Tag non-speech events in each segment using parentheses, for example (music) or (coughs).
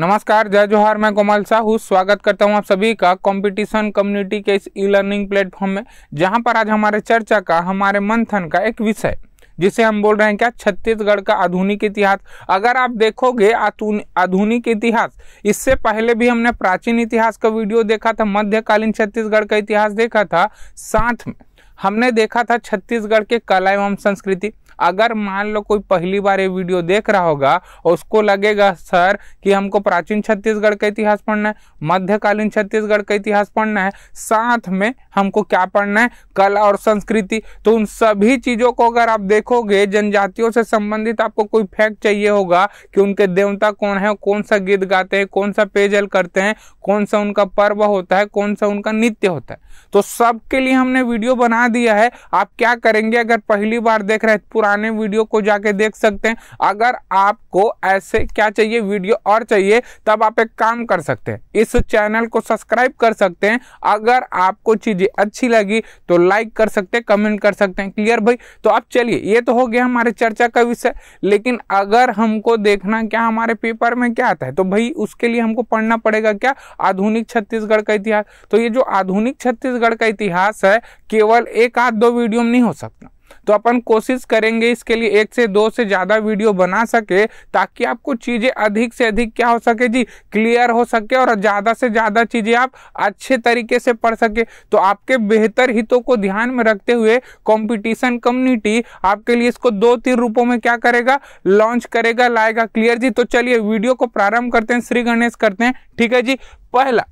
नमस्कार जय जोहार मैं कोमल साहू स्वागत करता हूं आप सभी का कंपटीशन कम्युनिटी के इस ई लर्निंग प्लेटफॉर्म में जहां पर आज हमारे चर्चा का हमारे मंथन का एक विषय जिसे हम बोल रहे हैं क्या छत्तीसगढ़ का आधुनिक इतिहास अगर आप देखोगे आधुनिक इतिहास इससे पहले भी हमने प्राचीन इतिहास का वीडियो देखा था मध्यकालीन छत्तीसगढ़ का इतिहास देखा था साथ में हमने देखा था छत्तीसगढ़ के कला एवं संस्कृति अगर मान लो कोई पहली बार ये वीडियो देख रहा होगा उसको लगेगा सर कि हमको प्राचीन छत्तीसगढ़ का इतिहास पढ़ना है मध्यकालीन छत्तीसगढ़ का इतिहास पढ़ना है साथ में हमको क्या पढ़ना है कला और संस्कृति तो उन सभी चीज़ों को अगर आप देखोगे जनजातियों से संबंधित आपको कोई फैक्ट चाहिए होगा कि उनके देवता कौन है कौन सा गीत गाते हैं कौन सा पेयजल करते हैं कौन सा उनका पर्व होता है कौन सा उनका नित्य होता है तो सबके लिए हमने वीडियो बना दिया है आप क्या करेंगे अगर पहली बार देख रहे हैं पूरा पुराने वीडियो को जाके देख सकते हैं अगर आपको ऐसे क्या चाहिए वीडियो और चाहिए तब आप एक काम कर सकते हैं इस चैनल को सब्सक्राइब कर सकते हैं अगर आपको चीज़ें अच्छी लगी तो लाइक कर सकते हैं कमेंट कर सकते हैं क्लियर भाई तो अब चलिए ये तो हो गया हमारे चर्चा का विषय लेकिन अगर हमको देखना क्या हमारे पेपर में क्या आता है तो भाई उसके लिए हमको पढ़ना पड़ेगा क्या आधुनिक छत्तीसगढ़ का इतिहास तो ये जो आधुनिक छत्तीसगढ़ का इतिहास है केवल एक आध दो वीडियो में नहीं हो सकता तो अपन कोशिश करेंगे इसके लिए एक से दो से ज़्यादा वीडियो बना सके ताकि आपको चीज़ें अधिक से अधिक क्या हो सके जी क्लियर हो सके और ज़्यादा से ज़्यादा चीज़ें आप अच्छे तरीके से पढ़ सके तो आपके बेहतर हितों को ध्यान में रखते हुए कॉम्पिटिशन कम्युनिटी आपके लिए इसको दो तीन रूपों में क्या करेगा लॉन्च करेगा लाएगा क्लियर जी तो चलिए वीडियो को प्रारंभ करते हैं श्री गणेश करते हैं ठीक है जी पहला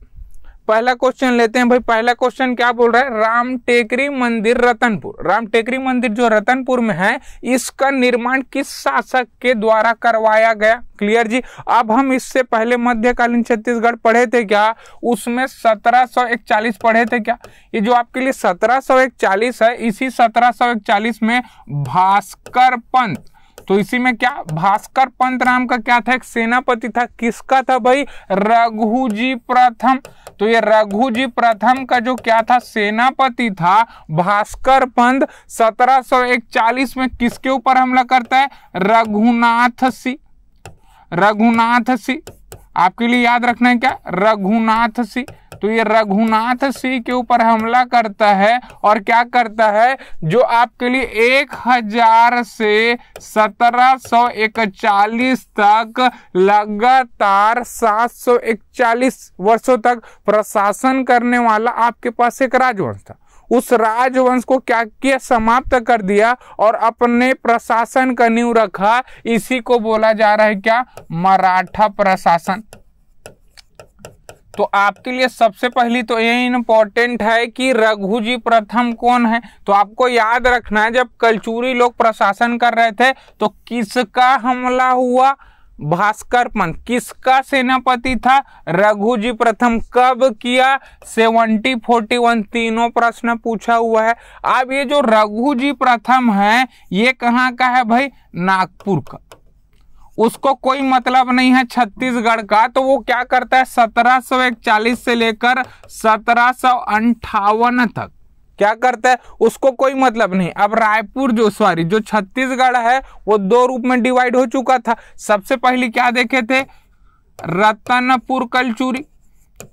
पहला क्वेश्चन लेते हैं भाई पहला क्वेश्चन क्या बोल रहा है राम टेकरी मंदिर रतनपुर राम टेकरी मंदिर जो रतनपुर में है इसका निर्माण किस शासक के द्वारा करवाया गया क्लियर जी अब हम इससे पहले मध्यकालीन छत्तीसगढ़ पढ़े थे क्या उसमें 1741 पढ़े थे क्या ये जो आपके लिए 1741 है इसी 1741 में भास्कर पंत तो इसी में क्या भास्कर पंत नाम का क्या था एक सेनापति था किसका था भाई रघुजी प्रथम तो ये रघुजी प्रथम का जो क्या था सेनापति था भास्कर पंत चालीस में किसके ऊपर हमला करता है रघुनाथ सिंह रघुनाथ सिंह आपके लिए याद रखना है क्या रघुनाथ सिंह तो ये रघुनाथ सिंह के ऊपर हमला करता है और क्या करता है जो आपके लिए एक हजार से सत्रह सौ इकचालीस तक लगातार सात सौ इकचालीस वर्षों तक प्रशासन करने वाला आपके पास एक राजवंश था उस राजवंश को क्या किया समाप्त कर दिया और अपने प्रशासन का नींव रखा इसी को बोला जा रहा है क्या मराठा प्रशासन तो आपके लिए सबसे पहली तो ये इम्पोर्टेंट है कि रघुजी प्रथम कौन है तो आपको याद रखना है जब कलचूरी लोग प्रशासन कर रहे थे तो किसका हमला हुआ भास्कर पंत किसका सेनापति था रघुजी प्रथम कब किया सेवेंटी फोर्टी वन तीनों प्रश्न पूछा हुआ है अब ये जो रघुजी प्रथम है ये कहाँ का है भाई नागपुर का उसको कोई मतलब नहीं है छत्तीसगढ़ का तो वो क्या करता है सत्रह सौ इकचालीस से लेकर सत्रह सौ अंठावन तक क्या करता है उसको कोई मतलब नहीं अब रायपुर जो सॉरी जो छत्तीसगढ़ है वो दो रूप में डिवाइड हो चुका था सबसे पहले क्या देखे थे रतनपुर कलचूरी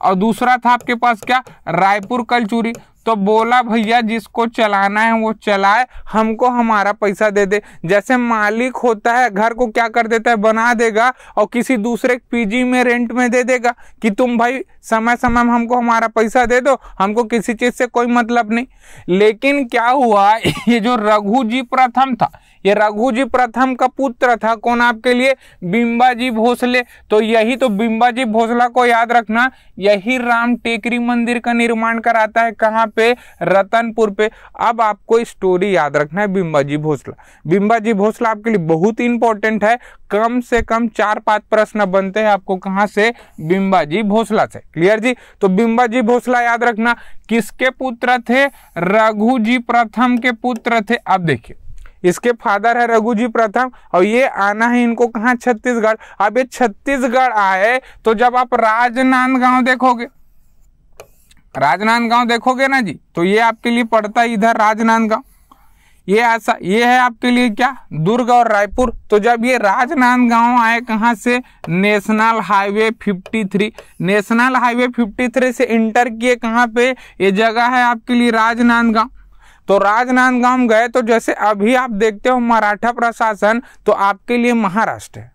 और दूसरा था आपके पास क्या रायपुर कलचूरी तो बोला भैया जिसको चलाना है वो चलाए हमको हमारा पैसा दे दे जैसे मालिक होता है घर को क्या कर देता है बना देगा और किसी दूसरे पीजी में रेंट में दे देगा कि तुम भाई समय समय में हमको हमारा पैसा दे दो हमको किसी चीज़ से कोई मतलब नहीं लेकिन क्या हुआ (laughs) ये जो रघु जी प्रथम था ये रघु जी प्रथम का पुत्र था कौन आपके लिए बिंबाजी भोसले तो यही तो बिंबाजी भोसला को याद रखना यही राम टेकरी मंदिर का निर्माण कराता है कहाँ पे रतनपुर पे अब आपको स्टोरी याद रखना है बिंबाजी भोसला बिंबाजी भोसला आपके लिए बहुत इंपॉर्टेंट है कम से कम चार पांच प्रश्न बनते हैं आपको कहाँ से बिंबाजी भोसला से क्लियर जी तो बिंबाजी भोसला याद रखना किसके पुत्र थे रघु जी प्रथम के पुत्र थे अब देखिए इसके फादर है रघुजी प्रथम और ये आना है इनको कहा छत्तीसगढ़ अब ये छत्तीसगढ़ आए तो जब आप राजनांदगांव देखोगे राजनांदगांव देखोगे ना जी तो ये आपके लिए पड़ता है इधर राजनांदगांव ये ऐसा ये है आपके लिए क्या दुर्ग और रायपुर तो जब ये राजनांदगांव आए कहाँ से नेशनल हाईवे 53 नेशनल हाईवे 53 से इंटर किए कहाँ पे ये जगह है आपके लिए राजनांदगांव तो राजनांदगांव गए तो जैसे अभी आप देखते हो मराठा प्रशासन तो आपके लिए महाराष्ट्र है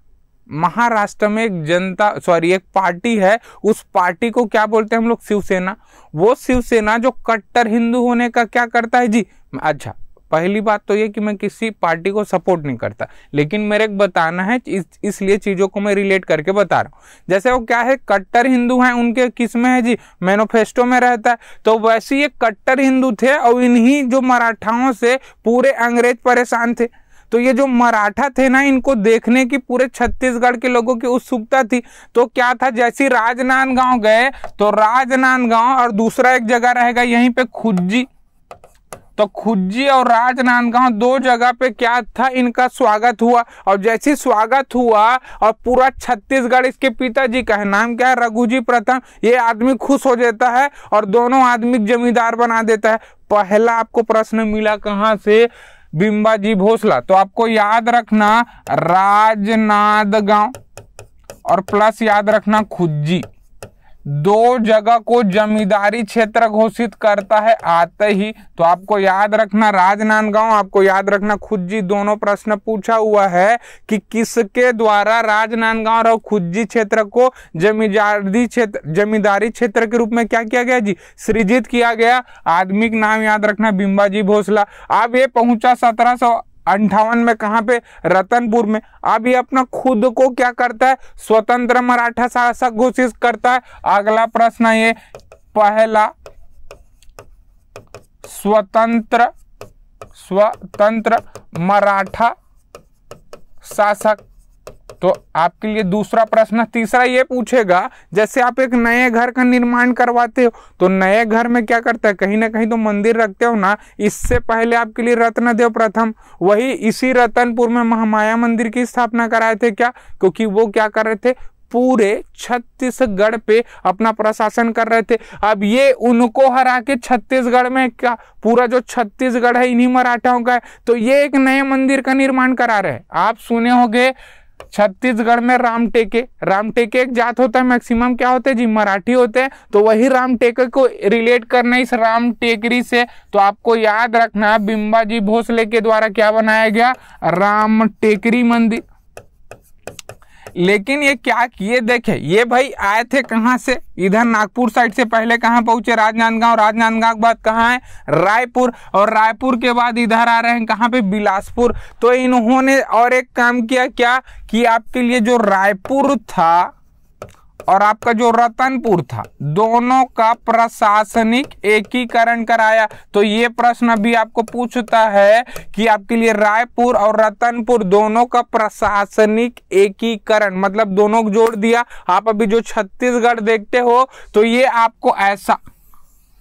महाराष्ट्र में एक जनता सॉरी एक पार्टी है उस पार्टी को क्या बोलते हैं हम लोग शिवसेना वो शिवसेना जो कट्टर हिंदू होने का क्या करता है जी अच्छा पहली बात तो ये कि मैं किसी पार्टी को सपोर्ट नहीं करता लेकिन मेरे को बताना है इस, इसलिए चीज़ों को मैं रिलेट करके बता रहा हूँ जैसे वो क्या है कट्टर हिंदू हैं उनके किस में है जी मैनोफेस्टो में रहता है तो वैसे ये कट्टर हिंदू थे और इन्हीं जो मराठाओं से पूरे अंग्रेज परेशान थे तो ये जो मराठा थे ना इनको देखने की पूरे छत्तीसगढ़ के लोगों की उत्सुकता थी तो क्या था जैसे राजनांदगांव गए तो राजनांदगांव और दूसरा एक जगह रहेगा यहीं पे खुज्जी तो खुज्जी और राजनांदगांव दो जगह पे क्या था इनका स्वागत हुआ और जैसे स्वागत हुआ और पूरा छत्तीसगढ़ इसके पिताजी का है नाम क्या है रघुजी प्रथम ये आदमी खुश हो जाता है और दोनों आदमी जमींदार बना देता है पहला आपको प्रश्न मिला कहाँ से बिंबाजी भोसला तो आपको याद रखना राजनांदगांव और प्लस याद रखना खुज्जी दो जगह को जमींदारी क्षेत्र घोषित करता है आते ही तो आपको याद रखना राजनांदगांव आपको याद रखना खुज्जी दोनों प्रश्न पूछा हुआ है कि किसके द्वारा राजनांदगांव और खुज्जी क्षेत्र को जमींदारी क्षेत्र जमींदारी क्षेत्र के रूप में क्या किया गया जी सृजित किया गया आदमी का नाम याद रखना बिंबाजी भोसला अब ये पहुंचा सत्रह अंठावन में कहाँ पे रतनपुर में अब ये अपना खुद को क्या करता है स्वतंत्र मराठा शासक घोषित करता है अगला प्रश्न ये पहला स्वतंत्र स्वतंत्र मराठा शासक तो आपके लिए दूसरा प्रश्न तीसरा ये पूछेगा जैसे आप एक नए घर का निर्माण करवाते हो तो नए घर में क्या करते हैं कहीं ना कहीं तो मंदिर रखते हो ना इससे पहले आपके लिए रत्न देव प्रथम वही इसी रतनपुर में महामाया मंदिर की स्थापना कराए थे क्या क्योंकि वो क्या कर रहे थे पूरे छत्तीसगढ़ पे अपना प्रशासन कर रहे थे अब ये उनको हरा के छत्तीसगढ़ में क्या पूरा जो छत्तीसगढ़ है इन्हीं मराठाओं का है तो ये एक नए मंदिर का निर्माण करा रहे हैं आप सुने होंगे छत्तीसगढ़ में राम टेके राम टेके एक जात होता है मैक्सिमम क्या होते हैं जी मराठी होते हैं तो वही राम टेके को रिलेट करना इस राम टेकरी से तो आपको याद रखना बिंबाजी भोसले के द्वारा क्या बनाया गया राम टेकरी मंदिर लेकिन ये क्या किए देखे ये भाई आए थे कहाँ से इधर नागपुर साइड से पहले कहाँ पहुंचे राजनांदगांव राजनांदगांव के बाद कहाँ है रायपुर और रायपुर के बाद इधर आ रहे हैं कहाँ पे बिलासपुर तो इन्होंने और एक काम किया क्या कि आपके लिए जो रायपुर था और आपका जो रतनपुर था दोनों का प्रशासनिक एकीकरण कराया तो ये प्रश्न भी आपको पूछता है कि आपके लिए रायपुर और रतनपुर दोनों का प्रशासनिक एकीकरण मतलब दोनों को जोड़ दिया आप अभी जो छत्तीसगढ़ देखते हो तो ये आपको ऐसा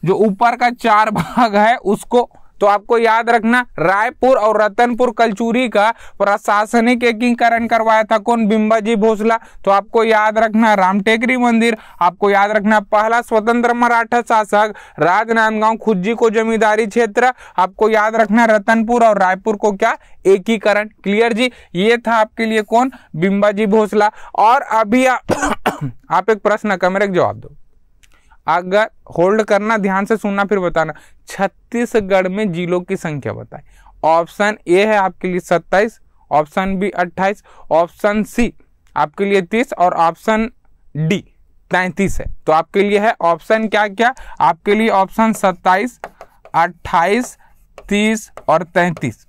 जो ऊपर का चार भाग है उसको तो आपको याद रखना रायपुर और रतनपुर कलचूरी का प्रशासनिक एकीकरण करवाया था कौन बिंबाजी भोसला तो आपको याद रखना रामटेकरी मंदिर आपको याद रखना पहला स्वतंत्र मराठा शासक राजनांदगांव खुज्जी को जमींदारी क्षेत्र आपको याद रखना रतनपुर और रायपुर को क्या एकीकरण क्लियर जी ये था आपके लिए कौन बिंबाजी भोसला और अभी आप, (coughs) आप एक प्रश्न कमरे जवाब दो अगर होल्ड करना ध्यान से सुनना फिर बताना छत्तीसगढ़ में जिलों की संख्या बताएं ऑप्शन ए है आपके लिए सत्ताईस ऑप्शन बी अट्ठाईस ऑप्शन सी आपके लिए तीस और ऑप्शन डी तैंतीस है तो आपके लिए है ऑप्शन क्या क्या आपके लिए ऑप्शन सत्ताईस अट्ठाईस तीस और तैंतीस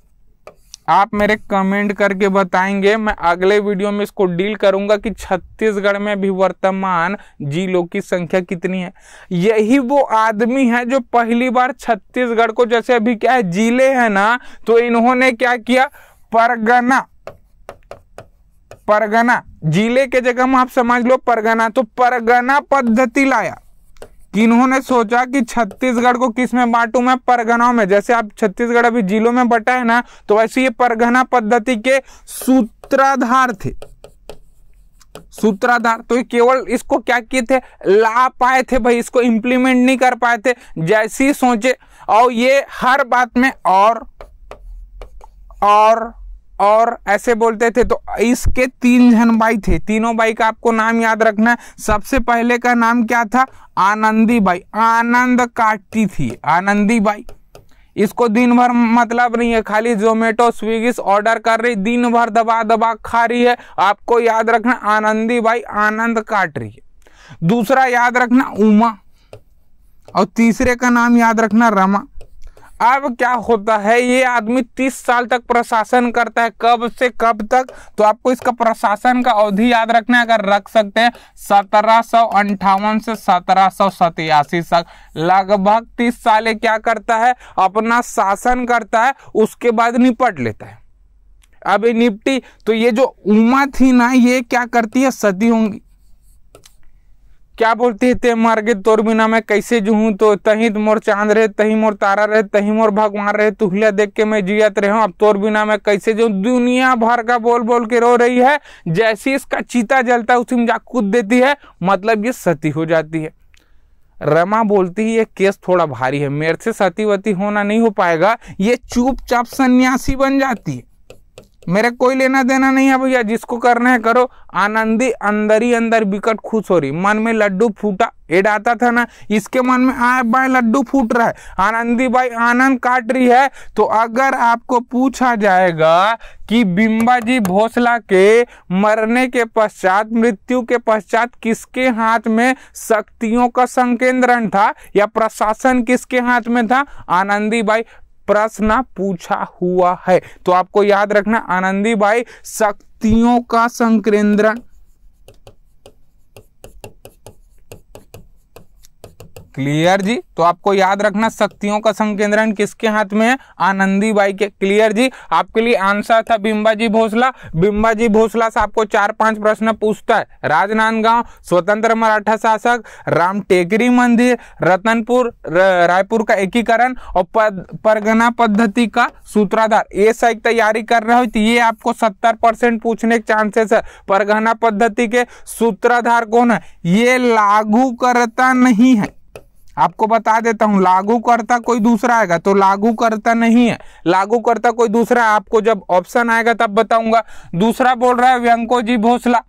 आप मेरे कमेंट करके बताएंगे मैं अगले वीडियो में इसको डील करूंगा कि छत्तीसगढ़ में भी वर्तमान जिलों की संख्या कितनी है यही वो आदमी है जो पहली बार छत्तीसगढ़ को जैसे अभी क्या है जिले है ना तो इन्होंने क्या किया परगना परगना जिले के जगह में आप समझ लो परगना तो परगना पद्धति लाया किन्होंने सोचा कि छत्तीसगढ़ को किस में बांटू मैं परगनाओं में जैसे आप छत्तीसगढ़ अभी जिलों में बटा है ना तो वैसे ये परगना पद्धति के सूत्राधार थे सूत्राधार तो ये केवल इसको क्या किए थे ला पाए थे भाई इसको इंप्लीमेंट नहीं कर पाए थे जैसी सोचे और ये हर बात में और और और ऐसे बोलते थे तो इसके तीन जन भाई थे तीनों भाई का आपको नाम याद रखना है सबसे पहले का नाम क्या था आनंदी बाई आनंद काटती थी आनंदी भाई इसको दिन भर मतलब नहीं है खाली जोमेटो स्विगी ऑर्डर कर रही दिन भर दबा दबा खा रही है आपको याद रखना आनंदी भाई आनंद काट रही है दूसरा याद रखना उमा और तीसरे का नाम याद रखना रमा अब क्या होता है ये आदमी तीस साल तक प्रशासन करता है कब से कब तक तो आपको इसका प्रशासन का अवधि याद रखना है अगर रख सकते हैं सत्रह सौ अंठावन से सत्रह सौ सतियासी तक लगभग तीस साल क्या करता है अपना शासन करता है उसके बाद निपट लेता है अब निपटी तो ये जो उमा थी ना ये क्या करती है सदी होंगी क्या बोलती है ते मार्गे तोर बिना मैं कैसे जूहूँ तो तही तो मोर चांद रहे तही मोर तारा रहे तही मोर भगवान रहे तुहला देख के मैं जियत रहे हूँ अब तोर बिना मैं कैसे जो दुनिया भर का बोल बोल के रो रही है जैसे इसका चीता जलता है उसी जा कूद देती है मतलब ये सती हो जाती है रमा बोलती है ये केस थोड़ा भारी है मेरे से सतीवती होना नहीं हो पाएगा ये चुपचाप सन्यासी बन जाती है मेरा कोई लेना देना नहीं है भैया जिसको करना है करो आनंदी अंदर ही अंदर विकट खुश हो रही मन में लड्डू फूटा एड आता था ना इसके मन में आए भाई लड्डू फूट रहा है आनंदी बाई आनंद काट रही है तो अगर आपको पूछा जाएगा कि बिम्बा जी भोसला के मरने के पश्चात मृत्यु के पश्चात किसके हाथ में शक्तियों का संकेंद्रण था या प्रशासन किसके हाथ में था आनंदी बाई प्रश्न पूछा हुआ है तो आपको याद रखना आनंदी भाई शक्तियों का संकेंद्रण क्लियर जी तो आपको याद रखना शक्तियों का संकेंद्रण किसके हाथ में है आनंदी बाई के क्लियर जी आपके लिए आंसर था बिंबाजी भोसला बिंबाजी भोसला से आपको चार पांच प्रश्न पूछता है राजनांदगांव स्वतंत्र मराठा शासक राम टेकरी मंदिर रतनपुर रायपुर का एकीकरण और पद, परगना पद्धति का सूत्राधार ये सही तैयारी कर रहे हो तो ये आपको सत्तर परसेंट पूछने के चांसेस है परगना पद्धति के सूत्राधार कौन है ये लागू करता नहीं है आपको बता देता हूँ लागू करता कोई दूसरा आएगा तो लागू करता नहीं है लागू करता कोई दूसरा आपको जब ऑप्शन आएगा तब बताऊंगा दूसरा बोल रहा है व्यंको जी भोसला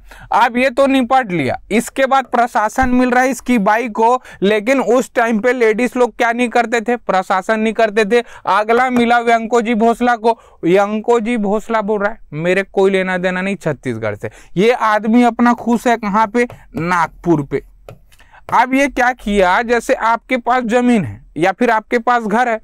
आप ये तो निपट लिया इसके बाद प्रशासन मिल रहा है इसकी बाई को लेकिन उस टाइम पे लेडीज लोग क्या नहीं करते थे प्रशासन नहीं करते थे अगला मिला व्यंको जी भोसला को व्यंको जी भोसला बोल रहा है मेरे कोई लेना देना नहीं छत्तीसगढ़ से ये आदमी अपना खुश है कहाँ पे नागपुर पे अब ये क्या किया जैसे आपके पास जमीन है या फिर आपके पास घर है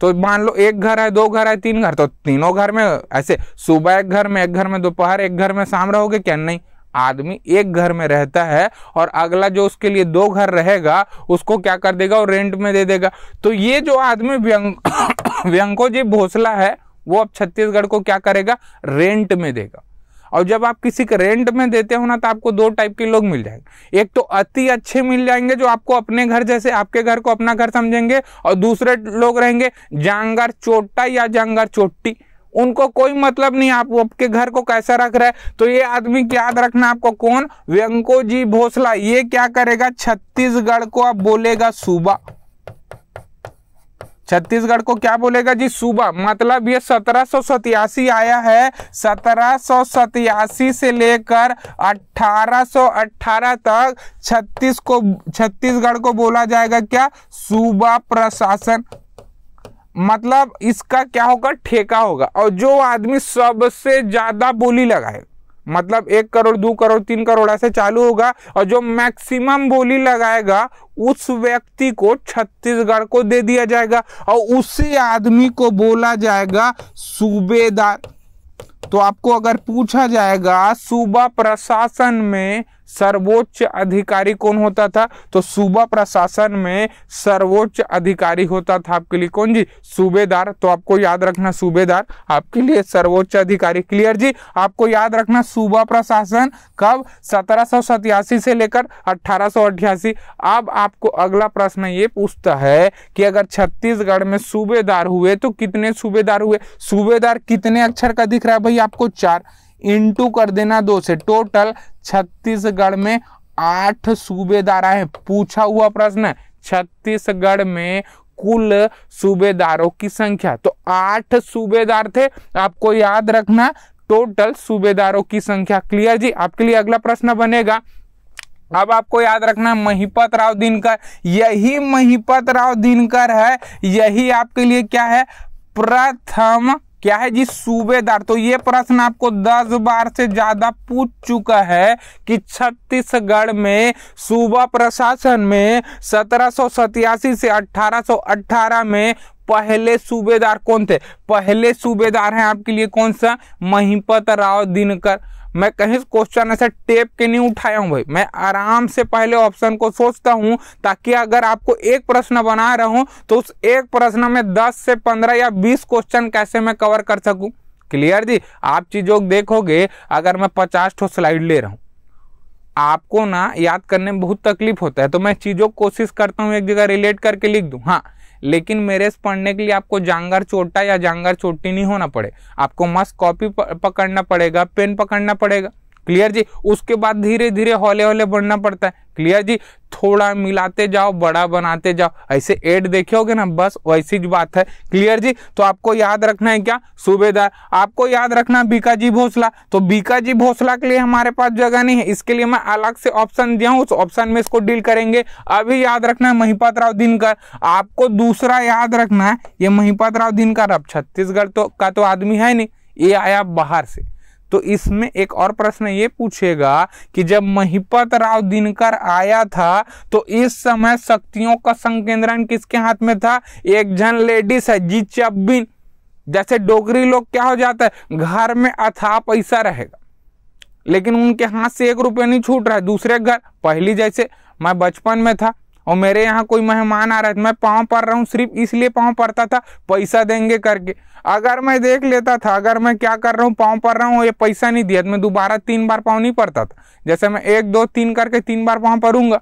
तो मान लो एक घर है दो घर है तीन घर तो तीनों घर में ऐसे सुबह एक घर में एक घर में दोपहर एक घर में शाम रहोगे क्या नहीं आदमी एक घर में रहता है और अगला जो उसके लिए दो घर रहेगा उसको क्या कर देगा और रेंट में दे देगा तो ये जो आदमी व्यंग (coughs) व्यंको जी भोसला है वो अब छत्तीसगढ़ को क्या करेगा रेंट में देगा और जब आप किसी के रेंट में देते हो ना तो आपको दो टाइप के लोग मिल जाएंगे एक तो अति अच्छे मिल जाएंगे जो आपको अपने घर जैसे आपके घर को अपना घर समझेंगे और दूसरे लोग रहेंगे जांगर चोटा या जांगर चोटी उनको कोई मतलब नहीं आप आपके घर को कैसा रख रहा है तो ये आदमी याद रखना आपको कौन व्यंको जी भोसला ये क्या करेगा छत्तीसगढ़ को आप बोलेगा सूबा छत्तीसगढ़ को क्या बोलेगा जी सूबा मतलब ये सत्रह आया है सत्रह से लेकर 1818 तक छत्तीस को छत्तीसगढ़ को बोला जाएगा क्या सूबा प्रशासन मतलब इसका क्या होगा ठेका होगा और जो आदमी सबसे ज्यादा बोली लगाएगा मतलब एक करोड़ दो करोड़ तीन करोड़ ऐसे चालू होगा और जो मैक्सिमम बोली लगाएगा उस व्यक्ति को छत्तीसगढ़ को दे दिया जाएगा और उसी आदमी को बोला जाएगा सूबेदार तो आपको अगर पूछा जाएगा सूबा प्रशासन में सर्वोच्च अधिकारी कौन होता था तो सूबा प्रशासन में सर्वोच्च अधिकारी होता था आपके लिए कौन जी सूबेदार तो आपको याद रखना सूबेदार आपके लिए सर्वोच्च अधिकारी क्लियर जी आपको याद रखना सूबा प्रशासन कब सत्रह से लेकर अठारह अब आपको अगला प्रश्न ये पूछता है कि अगर छत्तीसगढ़ में सूबेदार हुए तो कितने सूबेदार हुए सूबेदार कितने अक्षर का दिख रहा है भाई आपको चार इंटू कर देना दो से टोटल छत्तीसगढ़ में आठ सूबेदारा है पूछा हुआ प्रश्न है छत्तीसगढ़ में कुल सूबेदारों की संख्या तो आठ सूबेदार थे आपको याद रखना टोटल सूबेदारों की संख्या क्लियर जी आपके लिए अगला प्रश्न बनेगा अब आपको याद रखना महीपत राव दिनकर यही महीपत राव दिनकर है यही आपके लिए क्या है प्रथम क्या है जी सूबेदार तो ये प्रश्न आपको दस बार से ज्यादा पूछ चुका है कि छत्तीसगढ़ में सूबा प्रशासन में सत्रह से 1818 में पहले सूबेदार कौन थे पहले सूबेदार हैं आपके लिए कौन सा महिपत राव दिनकर मैं कहीं क्वेश्चन ऐसा टेप के नहीं उठाया हूँ भाई मैं आराम से पहले ऑप्शन को सोचता हूँ ताकि अगर आपको एक प्रश्न बना रहा हूँ तो उस एक प्रश्न में दस से पंद्रह या बीस क्वेश्चन कैसे मैं कवर कर सकूँ क्लियर जी आप चीज़ों देखोगे अगर मैं पचास ठो स्लाइड ले रहा हूँ आपको ना याद करने में बहुत तकलीफ होता है तो मैं चीज़ों कोशिश करता हूँ एक जगह रिलेट करके लिख दू हाँ लेकिन मेरेस पढ़ने के लिए आपको जांगर चोटा या जांगर चोटी नहीं होना पड़े आपको मस्त कॉपी पकड़ना पड़ेगा पेन पकड़ना पड़ेगा क्लियर जी उसके बाद धीरे धीरे हौले हौले बढ़ना पड़ता है क्लियर जी थोड़ा मिलाते जाओ बड़ा बनाते जाओ ऐसे एड देखे होगे ना बस वैसी बात है क्लियर जी तो आपको याद रखना है क्या सूबेदार आपको याद रखना बीकाजी भोसला तो बीकाजी भोसला के लिए हमारे पास जगह नहीं है इसके लिए मैं अलग से ऑप्शन दिया हूँ उस ऑप्शन में इसको डील करेंगे अभी याद रखना है महिपत राव दिनकर आपको दूसरा याद रखना है ये महिपत राव दिनकर अब छत्तीसगढ़ तो का तो आदमी है नहीं ये आया बाहर से तो इसमें एक और प्रश्न ये पूछेगा कि जब महिपत राव दिनकर आया था तो इस समय शक्तियों का संकेंद्रण किसके हाथ में था एक जन लेडीज है जी चब्बिन जैसे डोगरी लोग क्या हो जाता है घर में अथा पैसा रहेगा लेकिन उनके हाथ से एक रुपया नहीं छूट रहा है दूसरे घर पहली जैसे मैं बचपन में था और मेरे यहाँ कोई मेहमान आ रहा है तो मैं पाँव पड़ रहा हूँ सिर्फ इसलिए पाँव पड़ता था पैसा देंगे करके अगर मैं देख लेता था अगर मैं क्या कर रहा हूँ पाँव पड़ रहा हूँ ये पैसा नहीं दिया तो मैं दोबारा तीन बार पाँव नहीं पड़ता था जैसे मैं एक दो तीन करके तीन बार पाँव पड़ूंगा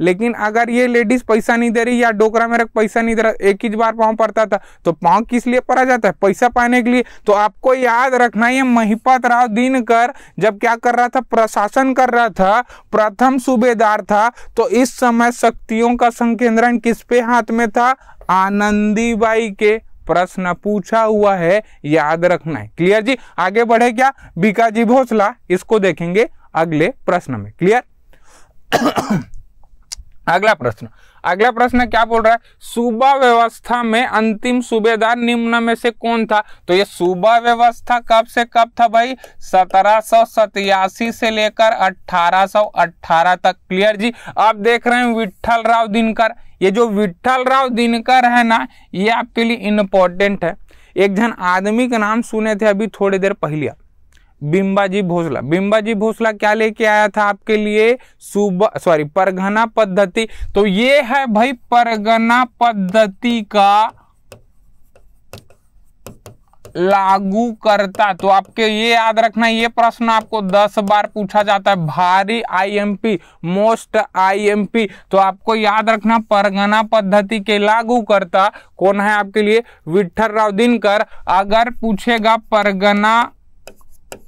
लेकिन अगर ये लेडीज पैसा नहीं दे रही या डोकरा में रख पैसा नहीं दे रहा एक ही बार पाँव पड़ता था तो पाँव किस लिए पड़ा जाता है पैसा पाने के लिए तो आपको याद रखना ये महिपत राव कर जब क्या कर रहा था प्रशासन कर रहा था प्रथम सूबेदार था तो इस समय शक्तियों का संकेंद्रण किस पे हाथ में था आनंदीबाई के प्रश्न पूछा हुआ है याद रखना है क्लियर जी आगे बढ़े क्या बीकाजी भोसला इसको देखेंगे अगले प्रश्न में क्लियर अगला प्रश्न अगला प्रश्न क्या बोल रहा है सूबा व्यवस्था में अंतिम सूबेदार निम्न में से कौन था तो ये सूबा व्यवस्था कब से कब था भाई सत्रह से लेकर 1818 तक क्लियर जी आप देख रहे हैं विठल राव दिनकर ये जो विठल राव दिनकर है ना ये आपके लिए इंपॉर्टेंट है एक जन आदमी का नाम सुने थे अभी थोड़ी देर पहले बिंबाजी भोसला बिंबाजी भोसला क्या लेके आया था आपके लिए सुबह सॉरी परगना पद्धति तो ये है भाई परगना पद्धति का लागू करता तो आपके ये याद रखना ये प्रश्न आपको दस बार पूछा जाता है भारी आईएमपी मोस्ट आईएमपी तो आपको याद रखना परगना पद्धति के लागू करता कौन है आपके लिए विठल राव दिनकर अगर पूछेगा परगना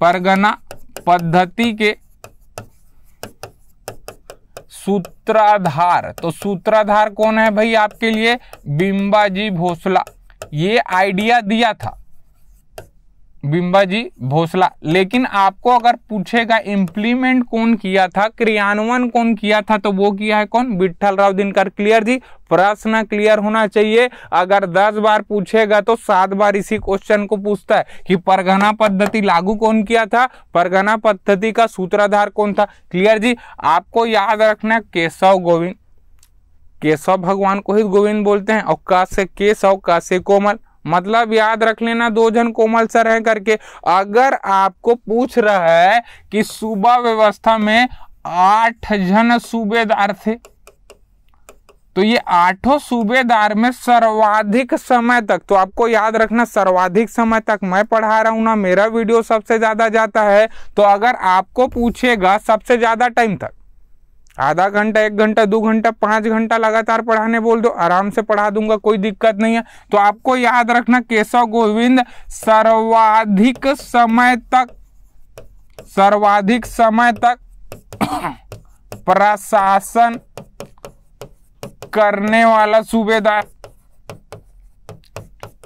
परगना पद्धति के सूत्राधार तो सूत्राधार कौन है भाई आपके लिए बिंबाजी भोसला ये आइडिया दिया था बिंबाजी जी भोसला लेकिन आपको अगर पूछेगा इम्प्लीमेंट कौन किया था क्रियान्वयन कौन किया था तो वो किया है कौन विठल राव दिनकर क्लियर जी प्रश्न क्लियर होना चाहिए अगर दस बार पूछेगा तो सात बार इसी क्वेश्चन को पूछता है कि परगना पद्धति लागू कौन किया था परगना पद्धति का सूत्राधार कौन था क्लियर जी आपको याद रखना केशव गोविंद केशव भगवान को ही गोविंद बोलते हैं और कैसे केशव कैसे कोमल मतलब याद रख लेना दो जन कोमल सर है करके अगर आपको पूछ रहा है कि सूबा व्यवस्था में आठ जन सूबेदार थे तो ये आठों सूबेदार में सर्वाधिक समय तक तो आपको याद रखना सर्वाधिक समय तक मैं पढ़ा रहा हूं ना मेरा वीडियो सबसे ज्यादा जाता है तो अगर आपको पूछेगा सबसे ज्यादा टाइम तक आधा घंटा एक घंटा दो घंटा पांच घंटा लगातार पढ़ाने बोल दो आराम से पढ़ा दूंगा कोई दिक्कत नहीं है तो आपको याद रखना केशव गोविंद सर्वाधिक समय तक सर्वाधिक समय तक (coughs) प्रशासन करने वाला सूबेदार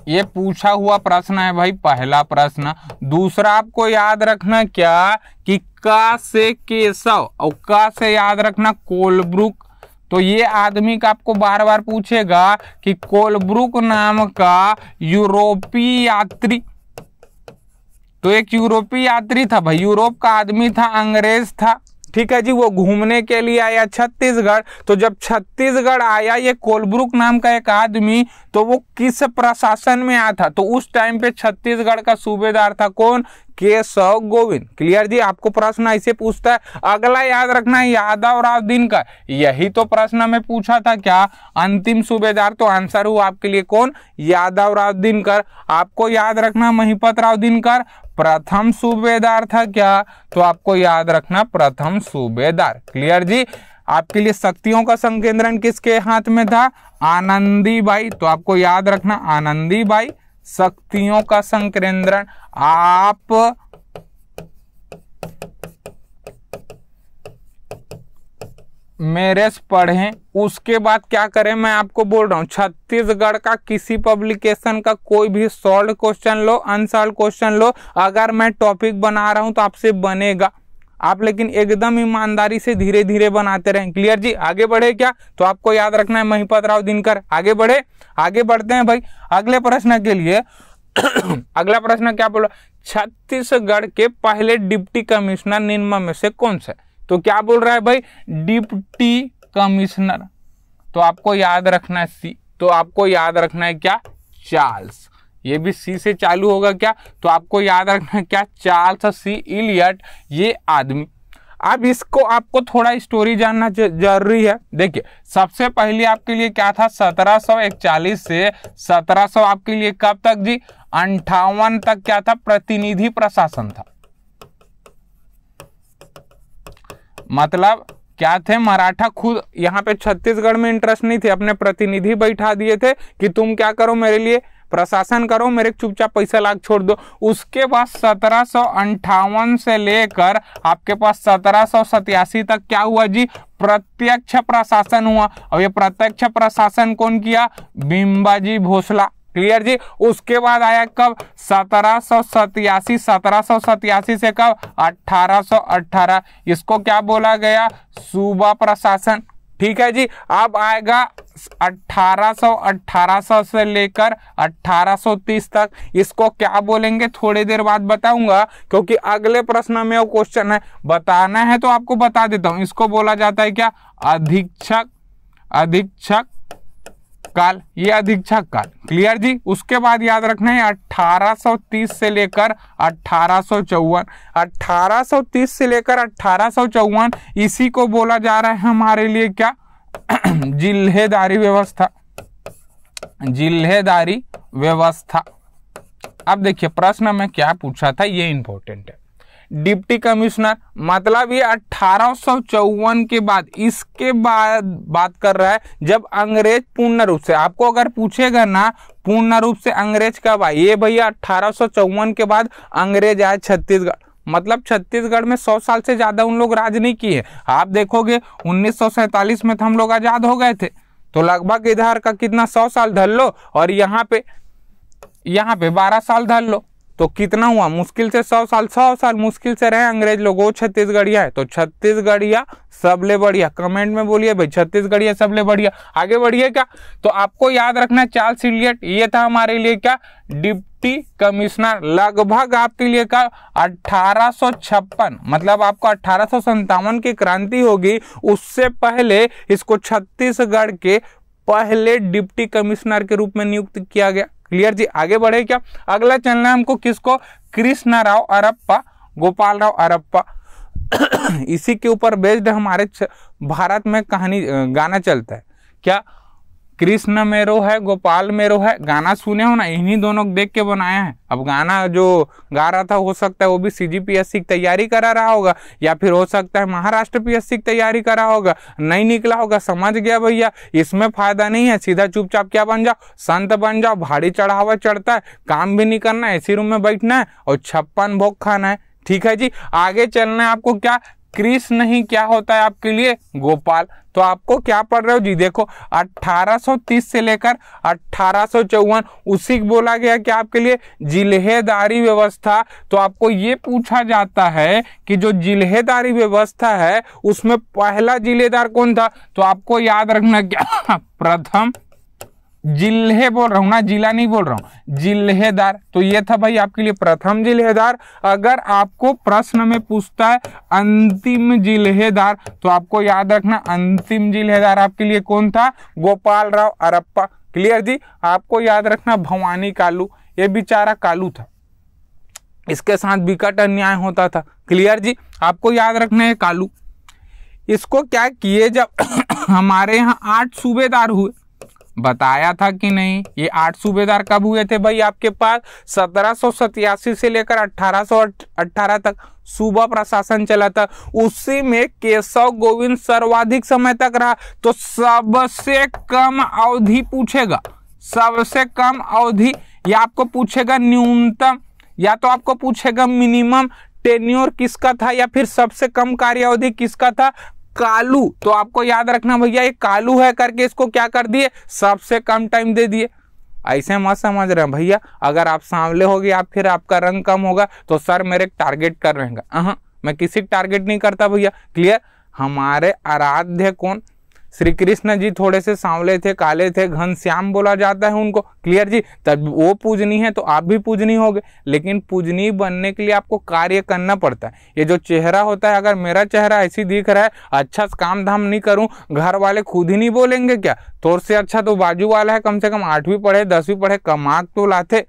ये पूछा हुआ प्रश्न है भाई पहला प्रश्न दूसरा आपको याद रखना क्या कि का से केशव और क से याद रखना कोलब्रुक तो ये आदमी का आपको बार बार पूछेगा कि कोलब्रुक नाम का यूरोपीय यात्री तो एक यूरोपीय यात्री था भाई यूरोप का आदमी था अंग्रेज था ठीक है जी वो घूमने के लिए आया छत्तीसगढ़ तो जब छत्तीसगढ़ आया ये कोलब्रुक नाम का एक आदमी तो वो किस प्रशासन में आया था तो उस टाइम पे छत्तीसगढ़ का सूबेदार था कौन केशव गोविंद क्लियर जी आपको प्रश्न ऐसे पूछता है अगला याद रखना है यादव राव दिन का यही तो प्रश्न में पूछा था क्या अंतिम सूबेदार तो आंसर हुआ आपके लिए कौन यादव राव दिनकर आपको याद रखना महीपत राव दिनकर प्रथम सूबेदार था क्या तो आपको याद रखना प्रथम सूबेदार क्लियर जी आपके लिए शक्तियों का संकेंद्रण किसके हाथ में था आनंदी बाई तो आपको याद रखना आनंदी बाई शक्तियों का संकेंद्रण आप मेरेस पढ़ें उसके बाद क्या करें मैं आपको बोल रहा हूं छत्तीसगढ़ का किसी पब्लिकेशन का कोई भी सॉल्व क्वेश्चन लो अनसॉल्व क्वेश्चन लो अगर मैं टॉपिक बना रहा हूं तो आपसे बनेगा आप लेकिन एकदम ईमानदारी से धीरे धीरे बनाते रहें क्लियर जी आगे बढ़े क्या तो आपको याद रखना है महिपत राव दिनकर आगे बढ़े आगे बढ़ते हैं भाई अगले प्रश्न के लिए (clears throat) अगला प्रश्न क्या बोला छत्तीसगढ़ के पहले डिप्टी कमिश्नर निम्न में से कौन से तो क्या बोल रहा है भाई डिप्टी कमिश्नर तो आपको याद रखना है सी तो आपको याद रखना है क्या चार्ल्स ये भी सी से चालू होगा क्या तो आपको याद रखना क्या चार्ल्स सी इलियट ये आदमी अब इसको आपको थोड़ा स्टोरी जानना जरूरी है देखिए सबसे पहले आपके लिए क्या था 1741 से 1700 आपके लिए कब तक जी अंठावन तक क्या था प्रतिनिधि प्रशासन था मतलब क्या थे मराठा खुद यहाँ पे छत्तीसगढ़ में इंटरेस्ट नहीं थे अपने प्रतिनिधि बैठा दिए थे कि तुम क्या करो मेरे लिए प्रशासन करो मेरे चुपचाप पैसा लाख छोड़ दो उसके बाद सत्रह से लेकर आपके पास सत्रह तक क्या हुआ जी प्रत्यक्ष प्रशासन हुआ और ये प्रत्यक्ष प्रशासन कौन किया बिंबाजी भोसला क्लियर जी उसके बाद आया कब सत्रह सौ से कब 1818 इसको क्या बोला गया सूबा प्रशासन ठीक है जी अब आएगा 1800 1800 से लेकर 1830 तक इसको क्या बोलेंगे थोड़ी देर बाद बताऊंगा क्योंकि अगले प्रश्न में वो क्वेश्चन है बताना है तो आपको बता देता हूं इसको बोला जाता है क्या अधीक्षक अधीक्षक काल ये अधीक्षक काल क्लियर जी उसके बाद याद रखना है 1830 से लेकर अठारह अठारह से लेकर अठारह इसी को बोला जा रहा है हमारे लिए क्या (clears throat) जिल्हेदारी व्यवस्था जिल्हेदारी व्यवस्था अब देखिए प्रश्न में क्या पूछा था ये इंपॉर्टेंट है डिप्टी कमिश्नर मतलब ये अठारह के बाद इसके बाद बात कर रहा है जब अंग्रेज पूर्ण रूप से आपको अगर पूछेगा ना पूर्ण रूप से अंग्रेज कब आए ये भैया अठारह के बाद अंग्रेज आए छत्तीसगढ़ मतलब छत्तीसगढ़ में 100 साल से ज़्यादा उन लोग राज नहीं किए आप देखोगे उन्नीस में तो हम लोग आज़ाद हो गए थे तो लगभग इधर का कितना 100 साल धर लो और यहाँ पे यहाँ पे 12 साल धर लो तो कितना हुआ मुश्किल से सौ साल सौ साल मुश्किल से रहे अंग्रेज लोग वो छत्तीसगढ़िया है तो छत्तीसगढ़िया सबले बढ़िया कमेंट में बोलिए भाई छत्तीसगढ़िया सबले बढ़िया आगे बढ़िए क्या तो आपको याद रखना चार्ल्स इलियट ये था हमारे लिए क्या डिप्टी कमिश्नर लगभग आपके लिए का अठारह मतलब आपको अठारह की क्रांति होगी उससे पहले इसको छत्तीसगढ़ के पहले डिप्टी कमिश्नर के रूप में नियुक्त किया गया क्लियर जी आगे बढ़े क्या अगला चलना है हमको किसको कृष्णा राव अरप्पा गोपाल राव अरप्पा (coughs) इसी के ऊपर बेस्ड हमारे भारत में कहानी गाना चलता है क्या कृष्ण मेरो है गोपाल मेरो है गाना सुने हो ना इन्हीं दोनों को देख के बनाया है अब गाना जो गा रहा था हो सकता है वो भी सी जी पी एस सी की तैयारी करा रहा होगा या फिर हो सकता है महाराष्ट्र पी एस सी की तैयारी करा होगा नहीं निकला होगा समझ गया भैया इसमें फायदा नहीं है सीधा चुपचाप क्या बन जाओ संत बन जाओ भारी चढ़ावा चढ़ता है काम भी नहीं करना है इसी रूम में बैठना है और छप्पन भोग खाना है ठीक है जी आगे चलना है आपको क्या कृष्ण नहीं क्या होता है आपके लिए गोपाल तो आपको क्या पढ़ रहे हो जी देखो 1830 से लेकर अट्ठारह उसी बोला गया कि आपके लिए जिलेदारी व्यवस्था तो आपको ये पूछा जाता है कि जो जिलेदारी व्यवस्था है उसमें पहला जिलेदार कौन था तो आपको याद रखना क्या प्रथम जिल्हे बोल रहा हूँ ना जिला नहीं बोल रहा हूँ जिल्हेदार तो ये था भाई आपके लिए प्रथम जिल्हेदार अगर आपको प्रश्न में पूछता है अंतिम जिल्हेदार तो आपको याद रखना अंतिम जिल्हेदार आपके लिए कौन था गोपाल राव अरप्पा क्लियर जी आपको याद रखना भवानी कालू ये बेचारा कालू था इसके साथ विकट अन्याय होता था क्लियर जी आपको याद रखना है कालू इसको क्या किए जब (coughs) हमारे यहाँ आठ सूबेदार हुए बताया था कि नहीं ये आठ सूबेदार कब हुए थे भाई आपके पास सत्रह से लेकर अठारह तक सूबा प्रशासन चला था उसी में केशव गोविंद सर्वाधिक समय तक रहा तो सबसे कम अवधि पूछेगा सबसे कम अवधि या आपको पूछेगा न्यूनतम या तो आपको पूछेगा मिनिमम टेन्योर किसका था या फिर सबसे कम कार्य अवधि किसका था कालू तो आपको याद रखना भैया ये कालू है करके इसको क्या कर दिए सबसे कम टाइम दे दिए ऐसे मत समझ रहे हैं भैया अगर आप सांवले होगी आप फिर आपका रंग कम होगा तो सर मेरे टारगेट कर रहेगा हाँ मैं किसी टारगेट नहीं करता भैया क्लियर हमारे आराध्य कौन श्री कृष्ण जी थोड़े से सांवले थे काले थे घन श्याम बोला जाता है उनको क्लियर जी तब वो पूजनी है तो आप भी पूजनी होगे लेकिन पूजनी बनने के लिए आपको कार्य करना पड़ता है ये जो चेहरा होता है अगर मेरा चेहरा ऐसी दिख रहा है अच्छा काम धाम नहीं करूँ घर वाले खुद ही नहीं बोलेंगे क्या तोर से अच्छा तो बाजू वाला है कम से कम आठवीं पढ़े दसवीं पढ़े कमाक तो लाते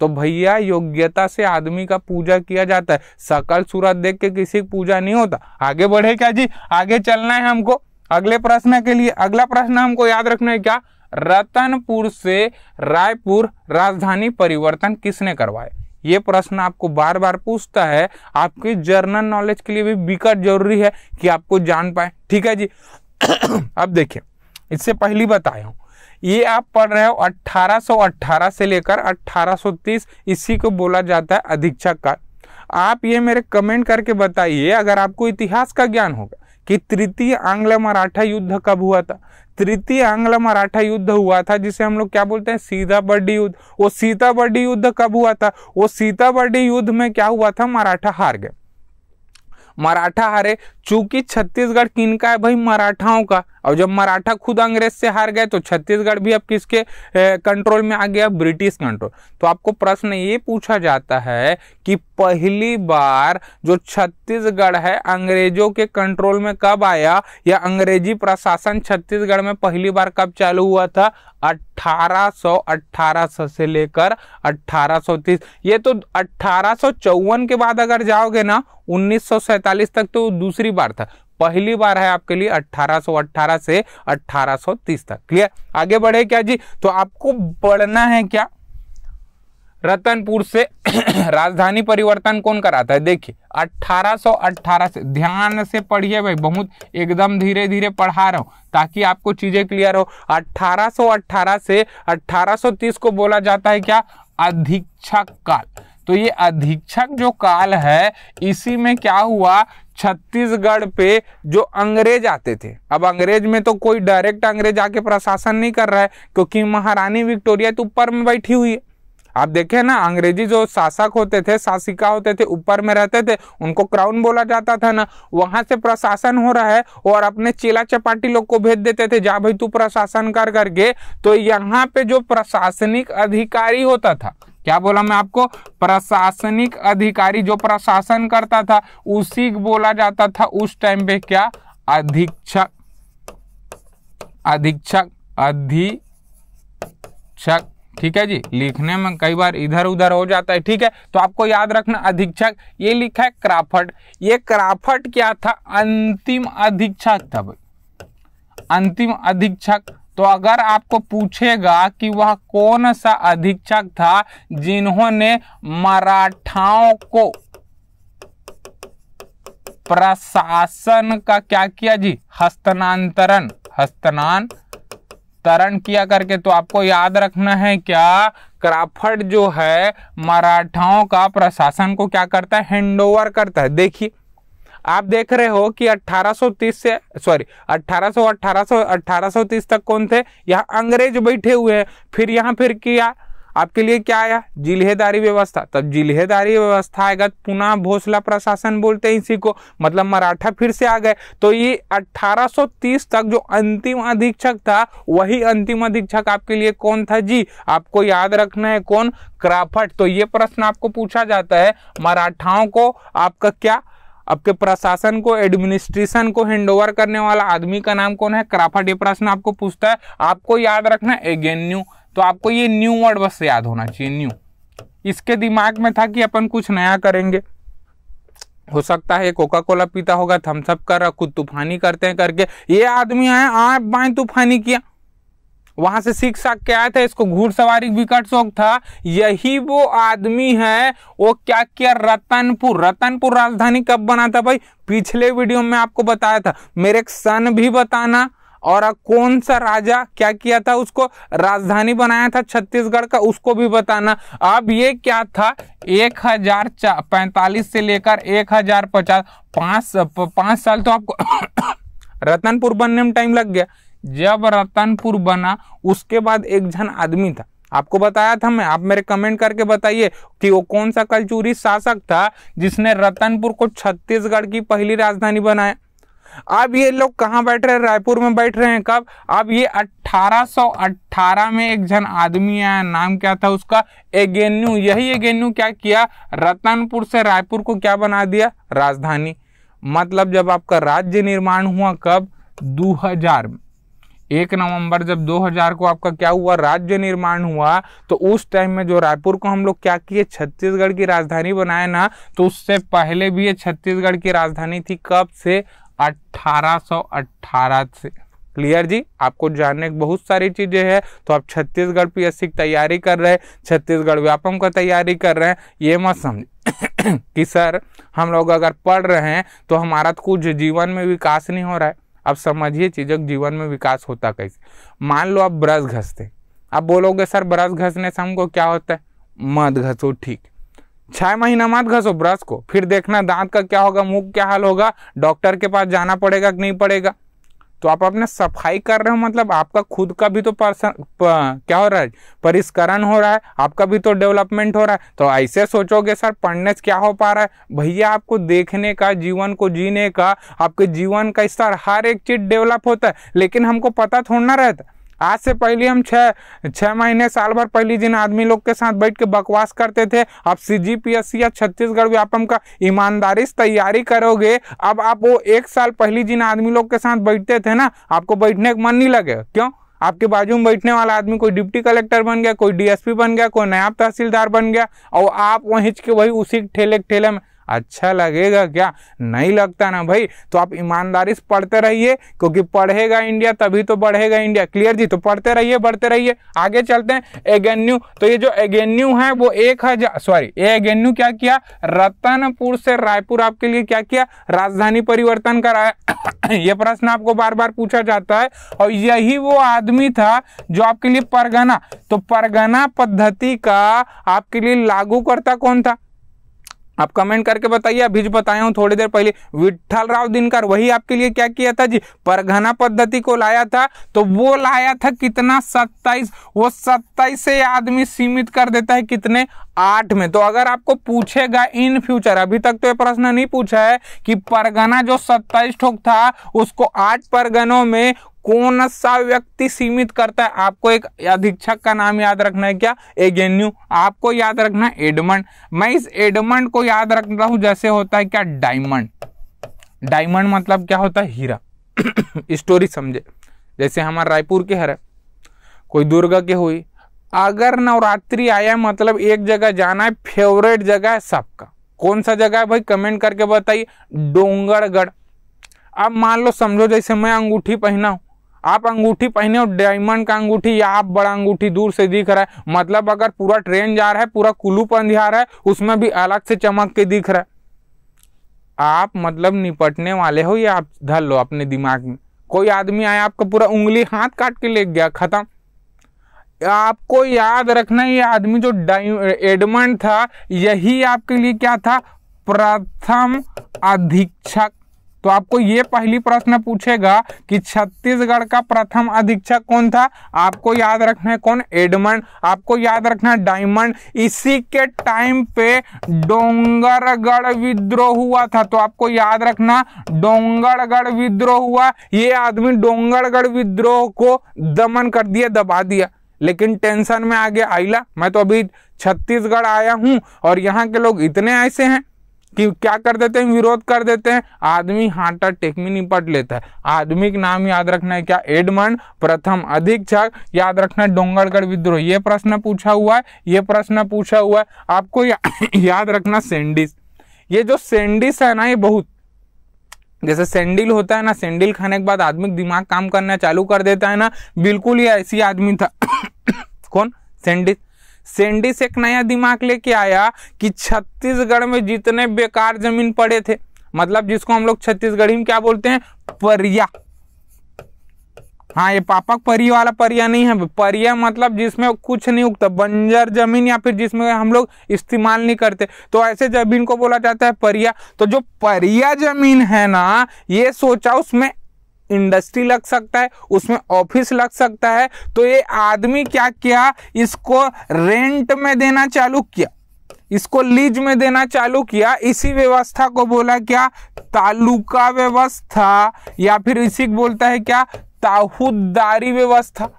तो भैया योग्यता से आदमी का पूजा किया जाता है सकल सूरत देख के किसी पूजा नहीं होता आगे बढ़े क्या जी आगे चलना है हमको अगले प्रश्न के लिए अगला प्रश्न हमको याद रखना है क्या रतनपुर से रायपुर राजधानी परिवर्तन किसने करवाए ये प्रश्न आपको बार बार पूछता है आपके जर्नल नॉलेज के लिए भी विकट जरूरी है कि आपको जान पाए ठीक है जी (coughs) अब देखिए इससे पहली बताया हूं ये आप पढ़ रहे हो 1818 से लेकर 1830 इसी को बोला जाता है अधीक्षक का आप ये मेरे कमेंट करके बताइए अगर आपको इतिहास का ज्ञान होगा कि तृतीय आंग्ल मराठा युद्ध कब हुआ था तृतीय आंग्ल मराठा युद्ध हुआ था जिसे हम लोग क्या बोलते हैं बड्डी युद्ध वो सीताबर्डी युद्ध कब हुआ था वो सीताबर्डी युद्ध में क्या हुआ था मराठा हार गए मराठा हारे चूंकि छत्तीसगढ़ किन का है भाई मराठाओं का और जब मराठा खुद अंग्रेज से हार गए तो छत्तीसगढ़ भी अब किसके कंट्रोल में आ गया ब्रिटिश कंट्रोल तो आपको प्रश्न ये पूछा जाता है कि पहली बार जो छत्तीसगढ़ है अंग्रेजों के कंट्रोल में कब आया या अंग्रेजी प्रशासन छत्तीसगढ़ में पहली बार कब चालू हुआ था 1800 सौ से लेकर 1830 ये तो अट्ठारह के बाद अगर जाओगे ना 1947 तक तो दूसरी बार था पहली बार है आपके लिए 1818 से 1830 तक क्लियर आगे बढ़े क्या जी तो आपको बढ़ना है क्या रतनपुर से (clears throat) राजधानी परिवर्तन कौन कराता है देखिए 1818 से ध्यान से पढ़िए भाई बहुत एकदम धीरे धीरे पढ़ा रहा हूँ ताकि आपको चीज़ें क्लियर हो 1818 से 1830 को बोला जाता है क्या अधीक्षक काल तो ये अधीक्षक जो काल है इसी में क्या हुआ छत्तीसगढ़ पे जो अंग्रेज आते थे अब अंग्रेज में तो कोई डायरेक्ट अंग्रेज आके प्रशासन नहीं कर रहा है क्योंकि महारानी विक्टोरिया तो ऊपर में बैठी हुई है आप देखे ना अंग्रेजी जो शासक होते थे शासिका होते थे ऊपर में रहते थे उनको क्राउन बोला जाता था ना वहां से प्रशासन हो रहा है और अपने चेला चपाटी लोग को भेज देते थे जा भाई तू प्रशासन कर करके तो यहाँ पे जो प्रशासनिक अधिकारी होता था क्या बोला मैं आपको प्रशासनिक अधिकारी जो प्रशासन करता था उसी बोला जाता था उस टाइम पे क्या अधीक्षक अधीक्षक अधीक्षक ठीक है जी लिखने में कई बार इधर उधर हो जाता है ठीक है तो आपको याद रखना अधीक्षक ये लिखा है क्राफर्ट ये क्राफर्ट क्या था अंतिम अधीक्षक था भाई अंतिम अधीक्षक तो अगर आपको पूछेगा कि वह कौन सा अधीक्षक था जिन्होंने मराठाओं को प्रशासन का क्या किया जी हस्तनांतरण हस्तनांतरण तरण किया करके तो आपको याद रखना है क्या क्राफर्ड जो है मराठाओं का प्रशासन को क्या करता है हैंडओवर करता है देखिए आप देख रहे हो कि 1830 से सॉरी 1800 1800 1830 तक कौन थे यहाँ अंग्रेज बैठे हुए हैं फिर यहाँ फिर किया आपके लिए क्या आया जिलेदारी व्यवस्था तब जिलेदारी व्यवस्था आएगा तो पुनः भोसला प्रशासन बोलते हैं इसी को मतलब मराठा फिर से आ गए तो ये 1830 तक जो अंतिम अधीक्षक था वही अंतिम अधीक्षक आपके लिए कौन था जी आपको याद रखना है कौन क्राफट तो ये प्रश्न आपको पूछा जाता है मराठाओं को आपका क्या आपके प्रशासन को एडमिनिस्ट्रेशन को हैंड करने वाला आदमी का नाम कौन है क्राफट ये प्रश्न आपको पूछता है आपको याद रखना एगेन्यू तो आपको ये न्यू वर्ड बस याद होना चाहिए न्यू इसके दिमाग में था कि अपन कुछ नया करेंगे हो सकता है कोका कोला पीता होगा थम्सअप कर रहा खुद तूफानी करते हैं करके ये आदमी आए आप बाएं तूफानी किया वहां से सीख साख के आया था इसको घुड़सवारी विकट शौक था यही वो आदमी है वो क्या किया रतनपुर रतनपुर राजधानी कब बना था भाई पिछले वीडियो में आपको बताया था मेरे सन भी बताना और कौन सा राजा क्या किया था उसको राजधानी बनाया था छत्तीसगढ़ का उसको भी बताना अब ये क्या था एक हजार पैंतालीस से लेकर एक हजार पचास पांच पांच साल तो आपको (coughs) रतनपुर बनने में टाइम लग गया जब रतनपुर बना उसके बाद एक जन आदमी था आपको बताया था मैं आप मेरे कमेंट करके बताइए कि वो कौन सा कलचूरी शासक था जिसने रतनपुर को छत्तीसगढ़ की पहली राजधानी बनाया अब ये लोग कहाँ बैठ रहे हैं रायपुर में बैठ रहे हैं कब अब ये 1818 में एक जन आदमी आया नाम क्या था उसका एगेन्यू यही एगेन्यू क्या किया रतनपुर से रायपुर को क्या बना दिया राजधानी मतलब जब आपका राज्य निर्माण हुआ कब 2000 में एक नवंबर जब 2000 को आपका क्या हुआ राज्य निर्माण हुआ तो उस टाइम में जो रायपुर को हम लोग क्या किए छत्तीसगढ़ की राजधानी बनाए ना तो उससे पहले भी ये छत्तीसगढ़ की राजधानी थी कब से 1818 से क्लियर जी आपको जानने की बहुत सारी चीज़ें हैं तो आप छत्तीसगढ़ पीएससी की तैयारी कर रहे हैं छत्तीसगढ़ व्यापम का तैयारी कर रहे हैं ये मत समझ (coughs) कि सर हम लोग अगर पढ़ रहे हैं तो हमारा तो कुछ जीवन में विकास नहीं हो रहा है अब समझिए चीज़ों जीवन में विकास होता कैसे मान लो आप ब्रश घसते आप बोलोगे सर ब्रश घसने से हमको क्या होता है मत घसो ठीक छह महीना मत घसो ब्रश को फिर देखना दांत का क्या होगा मुंह क्या हाल होगा डॉक्टर के पास जाना पड़ेगा कि नहीं पड़ेगा तो आप अपने सफाई कर रहे हो मतलब आपका खुद का भी तो पर्सन क्या हो रहा है परिष्करण हो रहा है आपका भी तो डेवलपमेंट हो रहा है तो ऐसे सोचोगे सर पढ़ने से क्या हो पा रहा है भैया आपको देखने का जीवन को जीने का आपके जीवन का स्तर हर एक चीज़ डेवलप होता है लेकिन हमको पता थोड़ा ना रहता आज से पहले हम छः छः महीने साल भर पहले जिन आदमी लोग के साथ बैठ के बकवास करते थे अब सी जी पी एस सी या छत्तीसगढ़ व्यापम का ईमानदारी से तैयारी करोगे अब आप वो एक साल पहले जिन आदमी लोग के साथ बैठते थे ना आपको बैठने का मन नहीं लगे क्यों आपके बाजू में बैठने वाला आदमी कोई डिप्टी कलेक्टर बन गया कोई डीएसपी बन गया कोई नायब तहसीलदार बन गया और आप वहीं के वही उसी ठेले ठेले में अच्छा लगेगा क्या नहीं लगता ना भाई तो आप ईमानदारी से पढ़ते रहिए क्योंकि पढ़ेगा इंडिया तभी तो बढ़ेगा इंडिया क्लियर जी तो पढ़ते रहिए बढ़ते रहिए आगे चलते हैं एगेन्यू तो ये जो एगेन्यू है वो एक हजार सॉरी एगेन्यू क्या किया रतनपुर से रायपुर आपके लिए क्या किया राजधानी परिवर्तन कराया (coughs) ये प्रश्न आपको बार बार पूछा जाता है और यही वो आदमी था जो आपके लिए परगना तो परगना पद्धति का आपके लिए लागू करता कौन था आप कमेंट करके बताइए अभी जो बताया हूँ थोड़ी देर पहले विठल राव दिनकर वही आपके लिए क्या किया था जी परघना पद्धति को लाया था तो वो लाया था कितना सत्ताईस वो सत्ताईस से आदमी सीमित कर देता है कितने आठ में तो अगर आपको पूछेगा इन फ्यूचर अभी तक तो ये प्रश्न नहीं पूछा है कि परगना जो सत्ताईस ठोक था उसको आठ परगनों में कौन सा व्यक्ति सीमित करता है आपको एक अधीक्षक का नाम याद रखना है क्या एगेन्यू आपको याद रखना है एडमंड मैं इस एडमंड को याद रख रहा हूं जैसे होता है क्या डायमंड डायमंड मतलब क्या होता है हीरा (coughs) स्टोरी समझे जैसे हमारे रायपुर के हर कोई दुर्गा के हुई अगर नवरात्रि आया मतलब एक जगह जाना है फेवरेट जगह है सबका कौन सा जगह है भाई कमेंट करके बताइए डोंगरगढ़ अब मान लो समझो जैसे मैं अंगूठी पहना हूं आप अंगूठी पहने हो डायमंड का अंगूठी या आप बड़ा अंगूठी दूर से दिख रहा है मतलब अगर पूरा ट्रेन जा रहा है पूरा कुल्लू पंधार है उसमें भी अलग से चमक के दिख रहा है आप मतलब निपटने वाले हो या आप धर लो अपने दिमाग में कोई आदमी आया आपका पूरा उंगली हाथ काट के ले गया खत्म आपको याद रखना ये आदमी जो एडमंड था यही आपके लिए क्या था प्रथम अधीक्षक तो आपको ये पहली प्रश्न पूछेगा कि छत्तीसगढ़ का प्रथम अधीक्षक कौन था आपको याद रखना है कौन एडमंड आपको याद रखना है डायमंड इसी के टाइम पे डोंगरगढ़ विद्रोह हुआ था तो आपको याद रखना डोंगरगढ़ विद्रोह हुआ ये आदमी डोंगरगढ़ विद्रोह को दमन कर दिया दबा दिया लेकिन टेंशन में आगे आइला मैं तो अभी छत्तीसगढ़ आया हूँ और यहाँ के लोग इतने ऐसे हैं कि क्या कर देते हैं विरोध कर देते हैं आदमी हार्ट अटैक में निपट लेता है आदमी का नाम याद रखना है क्या एडमंड प्रथम अधीक्षक याद रखना है डोंगरगढ़ विद्रोह ये प्रश्न पूछा हुआ है ये प्रश्न पूछा हुआ है आपको या, (coughs) याद रखना सेंडिस ये जो सेंडिस है ना ये बहुत जैसे सेंडिल होता है ना सेंडिल खाने के बाद आदमी दिमाग काम करना चालू कर देता है ना बिल्कुल ही ऐसी आदमी था (coughs) कौन सेंडिस सेंडिस एक नया दिमाग लेके आया कि छत्तीसगढ़ में जितने बेकार जमीन पड़े थे मतलब जिसको हम लोग छत्तीसगढ़ी में क्या बोलते हैं परिया हाँ ये पापक परी वाला परिया नहीं है परिया मतलब जिसमें कुछ नहीं उगता बंजर जमीन या फिर जिसमें हम लोग इस्तेमाल नहीं करते तो ऐसे जमीन को बोला जाता है परिया तो जो परिया जमीन है ना ये सोचा उसमें इंडस्ट्री लग सकता है उसमें ऑफिस लग सकता है तो ये आदमी क्या किया इसको रेंट में देना चालू किया इसको लीज में देना चालू किया इसी व्यवस्था को बोला क्या तालुका व्यवस्था या फिर इसी बोलता है क्या ताहुदारी व्यवस्था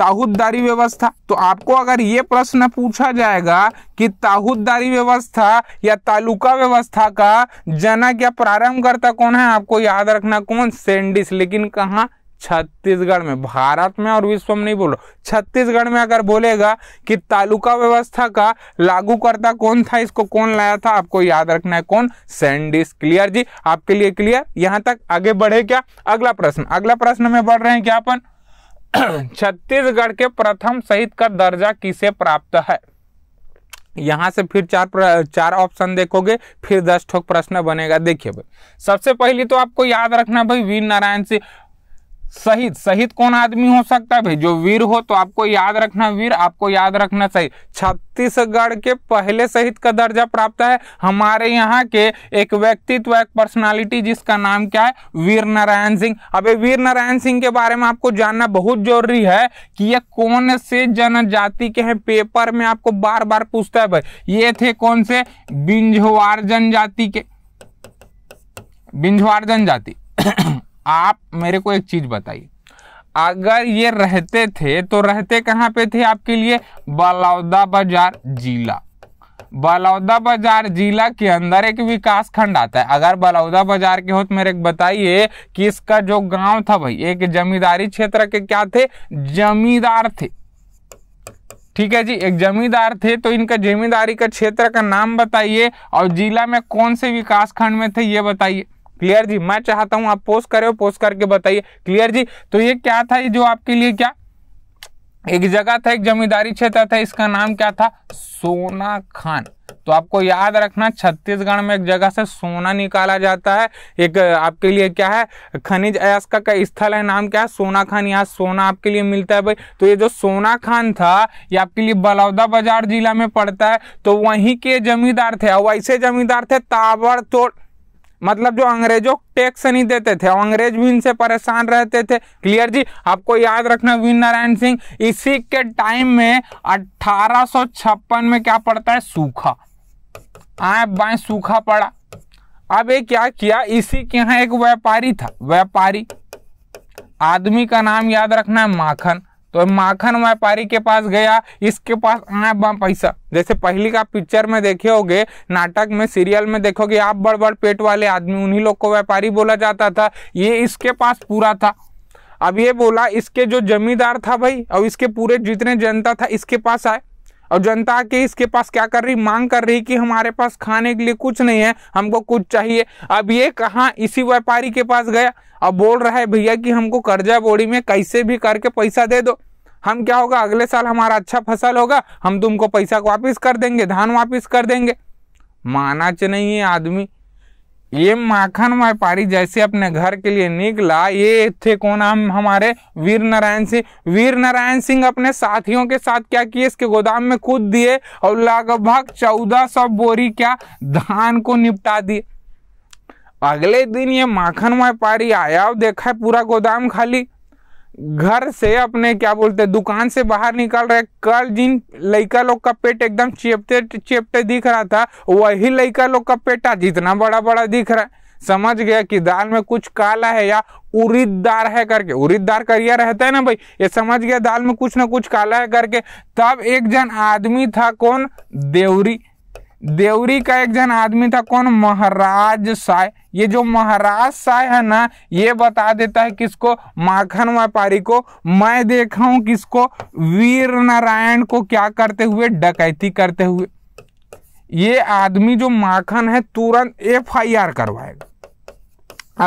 ताहुदारी व्यवस्था तो आपको अगर ये प्रश्न पूछा जाएगा कि ताहुदारी व्यवस्था या तालुका व्यवस्था का जनक या प्रारंभ करता कौन है आपको याद रखना कौन सेंडिस लेकिन कहाँ छत्तीसगढ़ में भारत में और विश्व में नहीं बोल रहा छत्तीसगढ़ में अगर बोलेगा कि तालुका व्यवस्था का लागू करता कौन था इसको कौन लाया था आपको याद रखना है कौन सैंडिस क्लियर जी आपके लिए क्लियर यहां तक आगे बढ़े क्या अगला प्रश्न अगला प्रश्न में बढ़ रहे हैं क्या अपन (clears throat) छत्तीसगढ़ के प्रथम शहीद का दर्जा किसे प्राप्त है यहां से फिर चार चार ऑप्शन देखोगे फिर दस ठोक प्रश्न बनेगा देखिए भाई सबसे पहले तो आपको याद रखना भाई वीर नारायण सिंह शहीद शहीद कौन आदमी हो सकता है भाई जो वीर हो तो आपको याद रखना वीर आपको याद रखना सही छत्तीसगढ़ के पहले शहीद का दर्जा प्राप्त है हमारे यहाँ के एक व्यक्तित्व एक पर्सनालिटी जिसका नाम क्या है वीर नारायण सिंह अबे वीर नारायण सिंह के बारे में आपको जानना बहुत जरूरी है कि ये कौन से जनजाति के हैं पेपर में आपको बार बार पूछता है भाई ये थे कौन से बिंझवार जनजाति के बिंझवार जनजाति आप मेरे को एक चीज़ बताइए अगर ये रहते थे तो रहते कहाँ पे थे आपके लिए बलौदा बाजार जिला बलौदा बाजार जिला के अंदर एक विकास खंड आता है अगर बलौदा बाजार के हो तो मेरे बताइए कि इसका जो गांव था भाई एक जमींदारी क्षेत्र के क्या थे जमींदार थे ठीक है जी एक जमींदार थे तो इनका जमींदारी का क्षेत्र का नाम बताइए और जिला में कौन से विकास खंड में थे ये बताइए क्लियर जी मैं चाहता हूं आप पोस्ट करें पोस्ट करके बताइए क्लियर जी तो ये क्या था जो आपके लिए क्या एक जगह था एक जमींदारी क्षेत्र था इसका नाम क्या था सोना खान तो आपको याद रखना छत्तीसगढ़ में एक जगह से सोना निकाला जाता है एक आपके लिए क्या है खनिज अयस्का का स्थल है नाम क्या है सोना खान यहाँ सोना आपके लिए मिलता है भाई तो ये जो सोना खान था ये आपके लिए बलौदा बाजार जिला में पड़ता है तो वहीं के जमींदार थे और ऐसे जमींदार थे ताबड़तोड़ मतलब जो अंग्रेजों टैक्स नहीं देते थे अंग्रेज भी इनसे परेशान रहते थे क्लियर जी आपको याद रखना वीर नारायण सिंह इसी के टाइम में अठारह में क्या पड़ता है सूखा आए बाएं सूखा पड़ा अब ये क्या किया इसी के यहाँ एक व्यापारी था व्यापारी आदमी का नाम याद रखना है माखन तो माखन व्यापारी के पास गया इसके पास आए बा पैसा जैसे पहली का पिक्चर में देखे होगे नाटक में सीरियल में देखोगे आप बड़ बड़ पेट वाले आदमी उन्हीं लोग को व्यापारी बोला जाता था ये इसके पास पूरा था अब ये बोला इसके जो जमींदार था भाई और इसके पूरे जितने जनता था इसके पास आए और जनता के इसके पास क्या कर रही मांग कर रही कि हमारे पास खाने के लिए कुछ नहीं है हमको कुछ चाहिए अब ये कहाँ इसी व्यापारी के पास गया अब बोल रहा है भैया कि हमको कर्जा बोड़ी में कैसे भी करके पैसा दे दो हम क्या होगा अगले साल हमारा अच्छा फसल होगा हम तुमको पैसा वापिस कर देंगे धान वापिस कर देंगे माना च नहीं है आदमी ये माखन व्यापारी जैसे अपने घर के लिए निकला ये थे कौन हम हमारे वीर नारायण सिंह वीर नारायण सिंह अपने साथियों के साथ क्या किए इसके गोदाम में कूद दिए और लगभग चौदह सौ बोरी क्या धान को निपटा दिए अगले दिन ये माखन व्यापारी आया और देखा है पूरा गोदाम खाली घर से अपने क्या बोलते हैं दुकान से बाहर निकल रहे कल जिन लड़का लोग का पेट एकदम चेपते चेपते दिख रहा था वही लड़का लोग का पेट आज इतना बड़ा बड़ा दिख रहा है समझ गया कि दाल में कुछ काला है या उरीदार है करके उरीदार करिया रहता है ना भाई ये समझ गया दाल में कुछ ना कुछ काला है करके तब एक जन आदमी था कौन देवरी देवरी का एक जन आदमी था कौन महाराज साय ये जो महाराज साय है ना ये बता देता है किसको माखन व्यापारी को मैं देखा हूं किसको वीर नारायण को क्या करते हुए डकैती करते हुए ये आदमी जो माखन है तुरंत एफ आई आर करवाएगा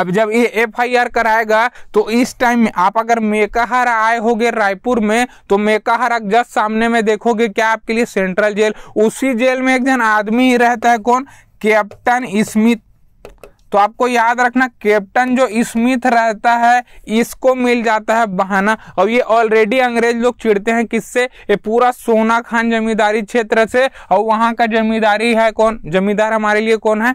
अब जब ये एफ आई आर कराएगा तो इस टाइम में आप अगर मेकाहारा आए होगे रायपुर में तो मेकाहारा जस्ट सामने में देखोगे क्या आपके लिए सेंट्रल जेल उसी जेल में एक जन आदमी ही रहता है कौन कैप्टन स्मिथ तो आपको याद रखना कैप्टन जो स्मिथ रहता है इसको मिल जाता है बहाना और ये ऑलरेडी अंग्रेज लोग चिड़ते हैं किससे ये पूरा सोना खान जमींदारी क्षेत्र से और वहां का जमींदारी है कौन जमींदार हमारे लिए कौन है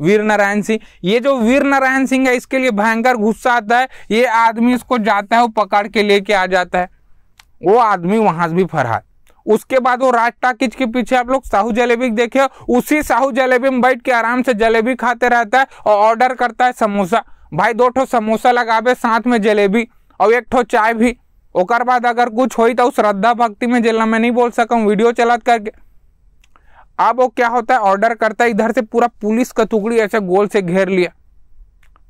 वीर नारायण सिंह ये जो वीर नारायण सिंह है इसके लिए भयंकर गुस्सा आता है ये आदमी इसको जाता है वो पकड़ के लेके आ जाता है वो आदमी वहां से भी फरहा उसके बाद वो राज टाकिज के पीछे आप लोग साहू जलेबी देखे उसी साहू जलेबी में बैठ के आराम से जलेबी खाते रहता है और ऑर्डर करता है समोसा भाई दो ठो समोसा लगावे साथ में जलेबी और एक ठो चाय भी ओकर बाद अगर कुछ हो तो श्रद्धा भक्ति में जिला मैं नहीं बोल सका वीडियो चलात करके अब वो क्या होता है ऑर्डर करता है इधर से पूरा पुलिस का टुकड़ी ऐसे गोल से घेर लिया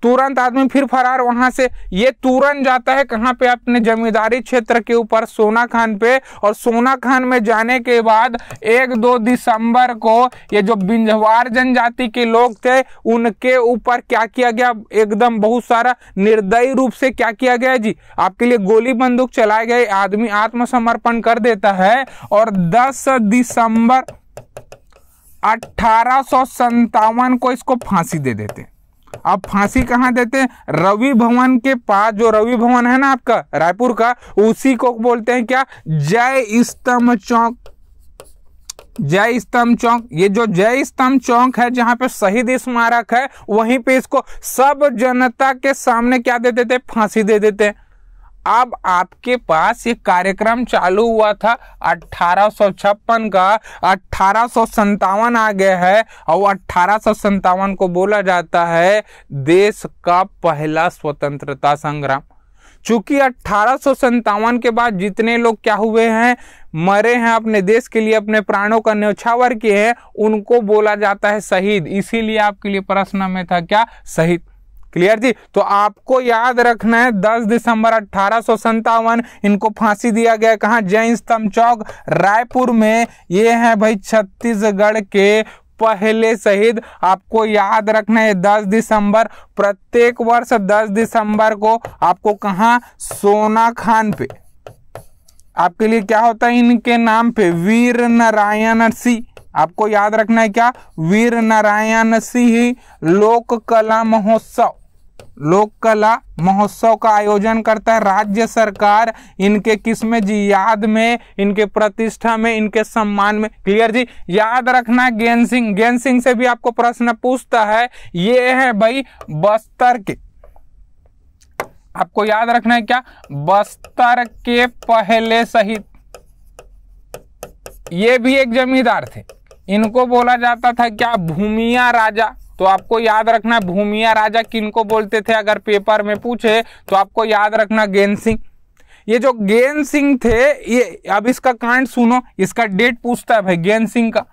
तुरंत आदमी फिर फरार वहां से ये तुरंत जाता है कहाँ पे अपने जमींदारी क्षेत्र के ऊपर सोना खान पे और सोना खान में जाने के बाद एक दो दिसंबर को ये जो बिंजवार जनजाति के लोग थे उनके ऊपर क्या किया गया एकदम बहुत सारा निर्दयी रूप से क्या किया गया जी आपके लिए गोली बंदूक चलाए गए आदमी आत्मसमर्पण कर देता है और दस दिसंबर अठारह को इसको फांसी दे देते अब फांसी कहाँ देते हैं रवि भवन के पास जो रवि भवन है ना आपका रायपुर का उसी को बोलते हैं क्या जय स्तंभ चौक जय स्तंभ चौक ये जो जय स्तंभ चौक है जहां पे शहीद स्मारक है वहीं पे इसको सब जनता के सामने क्या दे देते फांसी दे देते हैं अब आपके पास ये कार्यक्रम चालू हुआ था अठारह का अठारह आ गया है और अट्ठारह को बोला जाता है देश का पहला स्वतंत्रता संग्राम चूंकि अट्ठारह के बाद जितने लोग क्या हुए हैं मरे हैं अपने देश के लिए अपने प्राणों का न्यौछावर किए हैं उनको बोला जाता है शहीद इसीलिए आपके लिए प्रश्न में था क्या शहीद क्लियर जी तो आपको याद रखना है 10 दिसंबर अठारह इनको फांसी दिया गया कहा जैन स्तंभ चौक रायपुर में ये है भाई छत्तीसगढ़ के पहले शहीद आपको याद रखना है 10 दिसंबर प्रत्येक वर्ष 10 दिसंबर को आपको कहा सोना खान पे आपके लिए क्या होता है इनके नाम पे वीर नारायण सिंह आपको याद रखना है क्या वीर नारायण सिंह लोक कला महोत्सव लोक कला महोत्सव का आयोजन करता है राज्य सरकार इनके किस में जी याद में इनके प्रतिष्ठा में इनके सम्मान में क्लियर जी याद रखना गेंद सिंह गेंद सिंह से भी आपको प्रश्न पूछता है ये है भाई बस्तर के आपको याद रखना है क्या बस्तर के पहले सहित ये भी एक जमींदार थे इनको बोला जाता था क्या भूमिया राजा तो आपको याद रखना भूमिया राजा किनको बोलते थे अगर पेपर में पूछे तो आपको याद रखना गेंद सिंह ये जो गेंद सिंह थे ये अब इसका कांड सुनो इसका डेट पूछता है भाई गेंद सिंह का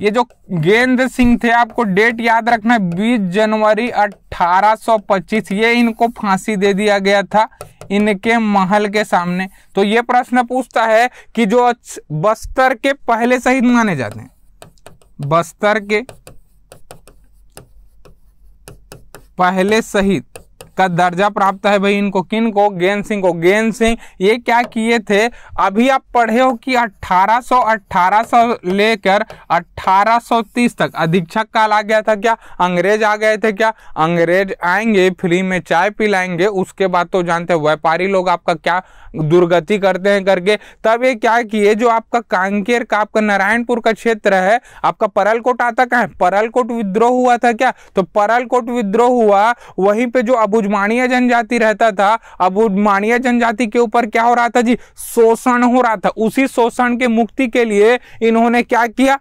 ये जो गेंद सिंह थे आपको डेट याद रखना है 20 जनवरी 1825 ये इनको फांसी दे दिया गया था इनके महल के सामने तो ये प्रश्न पूछता है कि जो बस्तर के पहले शहीद माने जाते हैं बस्तर के पहले शहीद का दर्जा प्राप्त है भाई इनको किन को गेंद सिंह को गेन सिंह ये क्या किए थे अभी आप पढ़े हो कि 1800 1800 लेकर 1830 तक अधीक्षक काल आ गया था क्या अंग्रेज आ गए थे क्या अंग्रेज आएंगे फ्री में चाय पिलाएंगे उसके बाद तो जानते व्यापारी लोग आपका क्या दुर्गति करते हैं करके तब ये क्या किए जो आपका कांकेर का आपका नारायणपुर का क्षेत्र है आपका परलकोट आता कहाँ है परलकोट विद्रोह हुआ था क्या तो परलकोट विद्रोह हुआ वहीं पे जो अबुजमानिया जनजाति रहता था अबुजमानिया जनजाति के ऊपर क्या हो रहा था जी शोषण हो रहा था उसी शोषण के मुक्ति के लिए इन्होंने क्या किया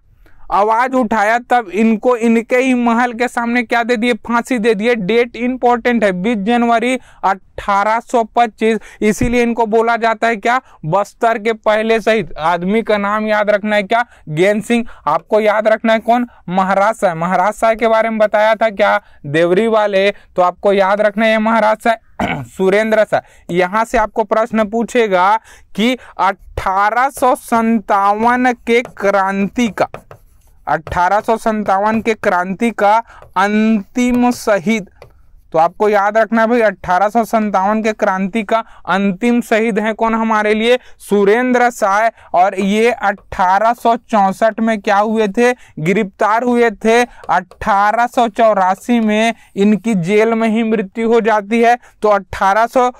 आवाज उठाया तब इनको इनके ही महल के सामने क्या दे दिए फांसी दे दिए डेट इंपॉर्टेंट है बीस जनवरी 1825 इसीलिए इनको बोला जाता है क्या बस्तर के पहले सहित आदमी का नाम याद रखना है क्या गेंद सिंह आपको याद रखना है कौन महाराज साहब महाराज साहब के बारे में बताया था क्या देवरी वाले तो आपको याद रखना है महाराज साहब (clears throat) सुरेंद्र सा यहाँ से आपको प्रश्न पूछेगा कि अठारह के क्रांति का अट्ठारह के क्रांति का अंतिम शहीद तो आपको याद रखना भाई अट्ठारह के क्रांति का अंतिम शहीद है कौन हमारे लिए सुरेंद्र साय और ये 1864 में क्या हुए थे गिरफ्तार हुए थे अट्ठारह में इनकी जेल में ही मृत्यु हो जाती है तो अट्ठारह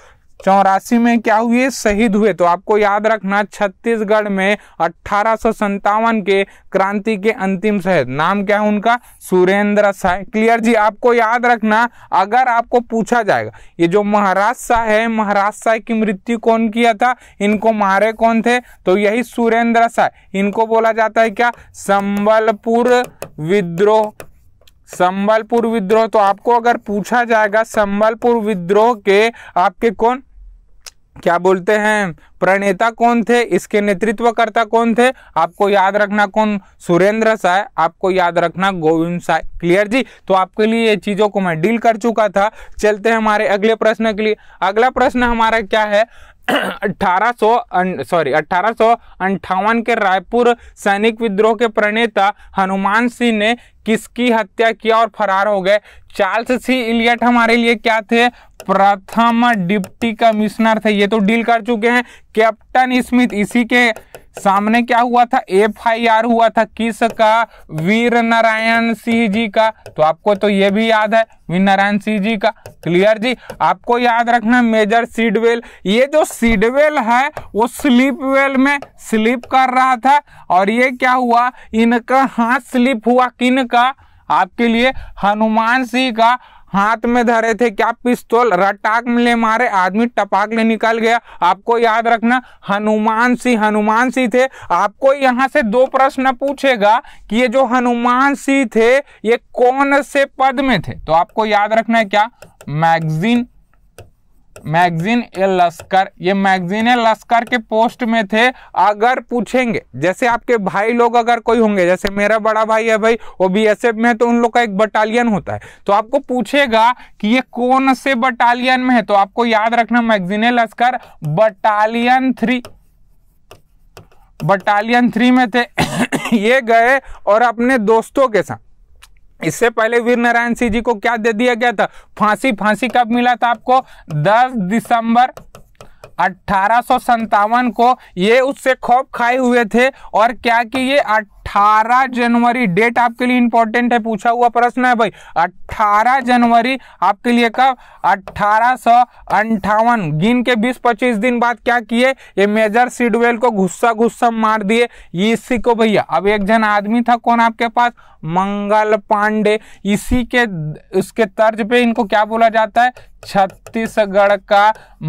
चौरासी में क्या हुए शहीद हुए तो आपको याद रखना छत्तीसगढ़ में अठारह के क्रांति के अंतिम शहीद नाम क्या है उनका सुरेंद्र शाह क्लियर जी आपको याद रखना अगर आपको पूछा जाएगा ये जो महाराज शाह है महाराज शाह की मृत्यु कौन किया था इनको मारे कौन थे तो यही सुरेंद्र शाह इनको बोला जाता है क्या संबलपुर विद्रोह संबलपुर विद्रोह तो आपको अगर पूछा जाएगा संबलपुर विद्रोह के आपके कौन क्या बोलते हैं प्रणेता कौन थे इसके नेतृत्वकर्ता कौन थे आपको याद रखना कौन सुरेंद्र साय आपको याद रखना गोविंद साय क्लियर जी तो आपके लिए ये चीज़ों को मैं डील कर चुका था चलते हैं हमारे अगले प्रश्न के लिए अगला प्रश्न हमारा क्या है अठारह सौ सॉरी अठारह अंठावन के रायपुर सैनिक विद्रोह के प्रणेता हनुमान सिंह ने किसकी हत्या किया और फरार हो गए चार्ल्स सी इलियट हमारे लिए क्या थे प्रथम डिप्टी कमिश्नर थे ये तो डील कर चुके हैं कैप्टन स्मिथ इसी के सामने क्या हुआ था एफ आई आर हुआ था किसका वीर नारायण सिंह जी का तो आपको तो ये भी याद है वीर नारायण सिंह जी का क्लियर जी आपको याद रखना मेजर सीडवेल ये जो सीडवेल है वो स्लिप वेल में स्लिप कर रहा था और ये क्या हुआ इनका हाथ स्लिप हुआ किन का आपके लिए हनुमान सिंह का हाथ में धरे थे क्या पिस्तौल रटाक ले मारे आदमी टपाक ले निकल गया आपको याद रखना हनुमान सिंह हनुमान सिंह थे आपको यहाँ से दो प्रश्न पूछेगा कि ये जो हनुमान सिंह थे ये कौन से पद में थे तो आपको याद रखना है क्या मैगजीन मैगजीन ए लश्कर ये मैगजीन ए लश्कर के पोस्ट में थे अगर पूछेंगे जैसे आपके भाई लोग अगर कोई होंगे जैसे मेरा बड़ा भाई है भाई वो बी एस एफ में है तो उन लोग का एक बटालियन होता है तो आपको पूछेगा कि ये कौन से बटालियन में है तो आपको याद रखना मैगजीन ए लश्कर बटालियन थ्री बटालियन थ्री में थे (coughs) ये गए और अपने दोस्तों के साथ इससे पहले वीर नारायण सिंह जी को क्या दे दिया गया था फांसी फांसी कब मिला था आपको 10 दिसंबर अठारह को ये उससे खौफ खाए हुए थे और क्या कि ये 18 जनवरी डेट आपके लिए इंपॉर्टेंट है पूछा हुआ प्रश्न है भाई 18 जनवरी आपके लिए कब अठारह गिन के 20-25 दिन बाद क्या किए ये मेजर सीडवेल को गुस्सा गुस्सा मार दिए इसी को भैया अब एक जन आदमी था कौन आपके पास मंगल पांडे इसी के उसके तर्ज पे इनको क्या बोला जाता है छत्तीसगढ़ का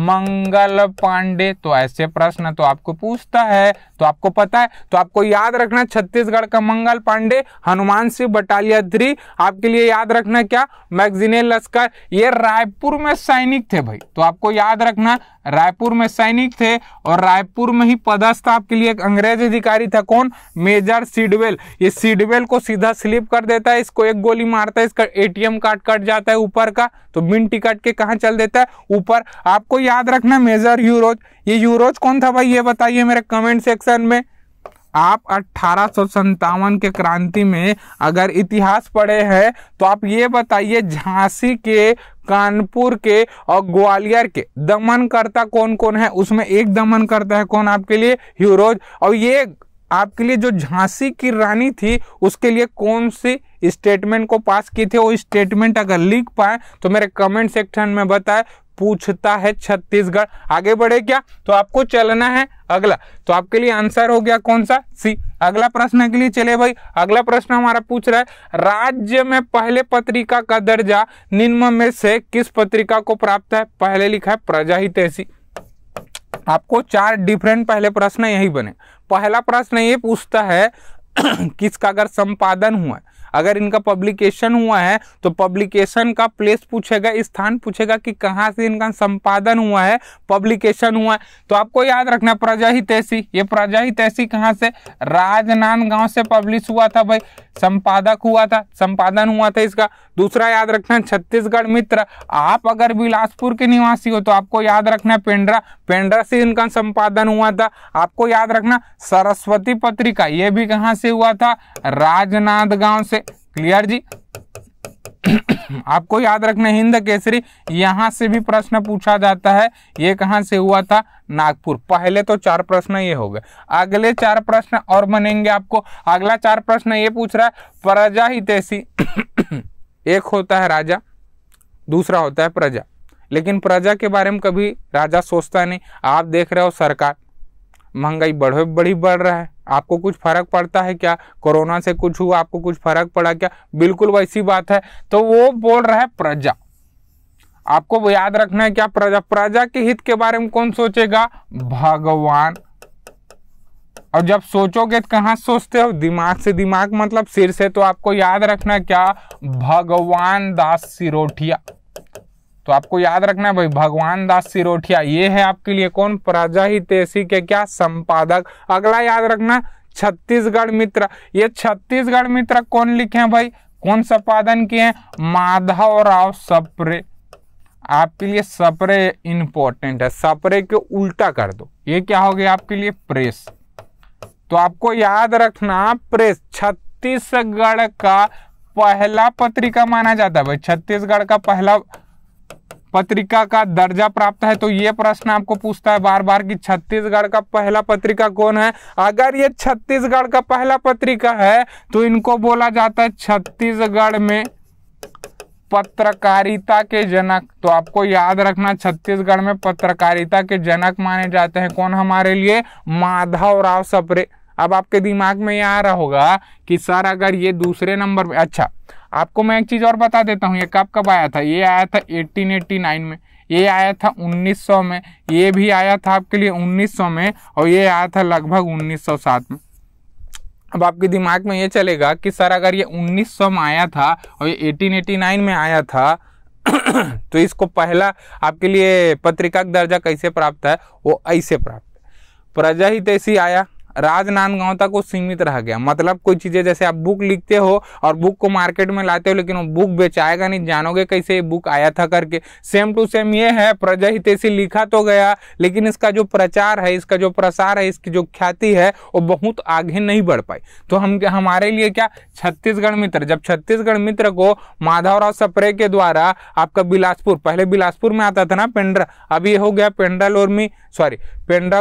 मंगल पांडे तो ऐसे प्रश्न तो आपको पूछता है तो आपको पता है तो आपको याद रखना छत्तीसगढ़ छत्तीसगढ़ का मंगल पांडे हनुमान सिंह बटालिया थ्री आपके लिए याद रखना क्या मैगजीने लश्कर ये रायपुर में सैनिक थे भाई तो आपको याद रखना रायपुर में सैनिक थे और रायपुर में ही पदस्थ आपके लिए एक अंग्रेज अधिकारी था कौन मेजर सीडवेल ये सीडवेल को सीधा स्लिप कर देता है इसको एक गोली मारता है इसका एटीएम कार्ड कट जाता है ऊपर का तो बिन टिकट के कहाँ चल देता है ऊपर आपको याद रखना मेजर यूरोज ये यूरोज कौन था भाई ये बताइए मेरे कमेंट सेक्शन में आप अट्ठारह के क्रांति में अगर इतिहास पढ़े हैं तो आप ये बताइए झांसी के कानपुर के और ग्वालियर के दमनकर्ता कौन कौन है उसमें एक दमनकर्ता है कौन आपके लिए ह्यूरोज और ये आपके लिए जो झांसी की रानी थी उसके लिए कौन सी स्टेटमेंट को पास की थी वो स्टेटमेंट अगर लिख पाए तो मेरे कमेंट सेक्शन में बताए पूछता है छत्तीसगढ़ आगे बढ़े क्या तो आपको चलना है अगला तो आपके लिए आंसर हो गया कौन सा सी अगला प्रश्न के लिए चले भाई अगला प्रश्न हमारा पूछ रहा है राज्य में पहले पत्रिका का दर्जा निम्न में से किस पत्रिका को प्राप्त है पहले लिखा है प्रजा ही तहसी आपको चार डिफरेंट पहले प्रश्न यही बने पहला प्रश्न ये पूछता है (clears throat) किसका अगर संपादन हुआ है अगर इनका पब्लिकेशन हुआ है तो पब्लिकेशन का प्लेस पूछेगा स्थान पूछेगा कि कहाँ से इनका संपादन हुआ है पब्लिकेशन हुआ है तो आपको याद रखना प्रजा हितैषी ये प्रजा तैसी कहाँ से राजनांदगांव से पब्लिश हुआ था भाई संपादक हुआ था संपादन हुआ था इसका दूसरा याद रखना छत्तीसगढ़ मित्र आप अगर बिलासपुर के निवासी हो तो आपको याद रखना पेंड्रा पेंड्रा से इनका संपादन हुआ था आपको याद रखना सरस्वती पत्रिका ये भी कहाँ से हुआ था राजनांदगांव से क्लियर जी (coughs) आपको याद रखना हिंद केसरी यहां से भी प्रश्न पूछा जाता है ये कहां से हुआ था नागपुर पहले तो चार प्रश्न ये हो गए अगले चार प्रश्न और बनेंगे आपको अगला चार प्रश्न ये पूछ रहा है प्रजा हितेशी (coughs) एक होता है राजा दूसरा होता है प्रजा लेकिन प्रजा के बारे में कभी राजा सोचता नहीं आप देख रहे हो सरकार महंगाई बढ़े बढ़ी बढ़ रहा है आपको कुछ फ़र्क पड़ता है क्या कोरोना से कुछ हुआ आपको कुछ फ़र्क पड़ा क्या बिल्कुल वैसी बात है तो वो बोल रहा है प्रजा आपको याद रखना है क्या प्रजा प्रजा के हित के बारे में कौन सोचेगा भगवान और जब सोचोगे तो कहाँ सोचते हो दिमाग से दिमाग मतलब सिर से तो आपको याद रखना क्या भगवान दास सिरोठिया तो आपको याद रखना है भाई भगवान दास सिरोठिया ये है आपके लिए कौन प्रजा हितेशी के क्या संपादक अगला याद रखना छत्तीसगढ़ मित्र ये छत्तीसगढ़ मित्र कौन लिखे हैं भाई कौन संपादन किए हैं माधव राव सप्रे आपके लिए सपरे इंपॉर्टेंट है सपरे के उल्टा कर दो ये क्या हो गया आपके लिए प्रेस तो आपको याद रखना प्रेस छत्तीसगढ़ का पहला पत्रिका माना जाता है भाई छत्तीसगढ़ का पहला पत्रिका का दर्जा प्राप्त है तो ये प्रश्न आपको पूछता है बार बार कि छत्तीसगढ़ का पहला पत्रिका कौन है अगर ये छत्तीसगढ़ का पहला पत्रिका है तो इनको बोला जाता है छत्तीसगढ़ में पत्रकारिता के जनक तो आपको याद रखना छत्तीसगढ़ में पत्रकारिता के जनक माने जाते हैं कौन हमारे लिए माधव राव सप्रे अब आपके दिमाग में यह आ रहा होगा कि सर अगर ये दूसरे नंबर में अच्छा आपको मैं एक चीज़ और बता देता हूँ ये कब कब आया था ये आया था 1889 में ये आया था 1900 में ये भी आया था आपके लिए 1900 में और ये आया था लगभग 1907 में अब आपके दिमाग में ये चलेगा कि सर अगर ये 1900 में आया था और ये 1889 में आया था (clears throat) तो इसको पहला आपके लिए पत्रिका का दर्जा कैसे प्राप्त है वो ऐसे प्राप्त प्रजा तैसी आया राजनांदगांव तक वो सीमित रह गया मतलब कोई चीज़ें जैसे आप बुक लिखते हो और बुक को मार्केट में लाते हो लेकिन वो बुक बेचाएगा नहीं जानोगे कैसे ये बुक आया था करके सेम टू सेम ये है प्रजा हितेशी लिखा तो गया लेकिन इसका जो प्रचार है इसका जो प्रसार है इसकी जो ख्याति है वो बहुत आगे नहीं बढ़ पाई तो हम हमारे लिए क्या छत्तीसगढ़ मित्र जब छत्तीसगढ़ मित्र को माधवराव सप्रे के द्वारा आपका बिलासपुर पहले बिलासपुर में आता था ना पेंड्रा अब ये हो गया पेंड्रा (coughs) लोरमी सॉरी पेंड्रा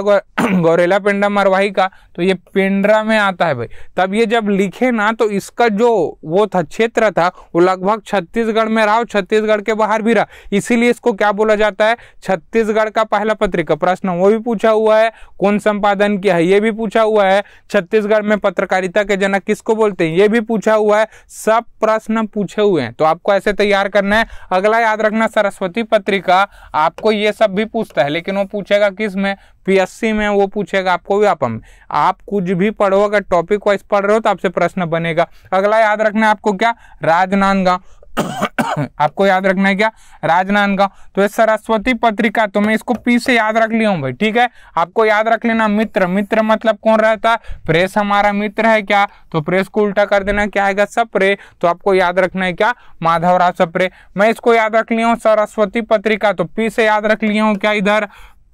गौरेला पेंडा मरवाही का तो ये पेंड्रा में आता है भाई तब ये जब लिखे ना तो इसका जो वो था क्षेत्र था वो लगभग छत्तीसगढ़ में रहा छत्तीसगढ़ के बाहर भी रहा इसीलिए इसको क्या बोला जाता है छत्तीसगढ़ का पहला पत्रिका प्रश्न वो भी पूछा हुआ है कौन संपादन किया है ये भी पूछा हुआ है छत्तीसगढ़ में पत्रकारिता के जनक किसको बोलते हैं ये भी पूछा हुआ है सब प्रश्न पूछे हुए हैं तो आपको ऐसे तैयार करना है अगला याद रखना सरस्वती पत्रिका आपको ये सब भी पूछता है लेकिन वो पूछेगा किस में पीएससी में वो पूछेगा आपको व्यापम आप कुछ भी पढ़ो अगर टॉपिक वाइज पढ़ रहे हो तो आपसे प्रश्न बनेगा अगला याद रखना है आपको क्या राजनांदगांव (coughs) आपको याद रखना है क्या राजनांदगांव तो ये सरस्वती पत्रिका तो मैं इसको पी से याद रख लिया हूँ भाई ठीक है आपको याद रख लेना मित्र मित्र मतलब कौन रहता है प्रेस हमारा मित्र है क्या तो प्रेस को उल्टा कर देना क्या है सप्रे तो आपको याद रखना है क्या माधवराव सप्रे मैं इसको याद रख लिया हूँ सरस्वती पत्रिका तो पी से याद रख लिया हूँ क्या इधर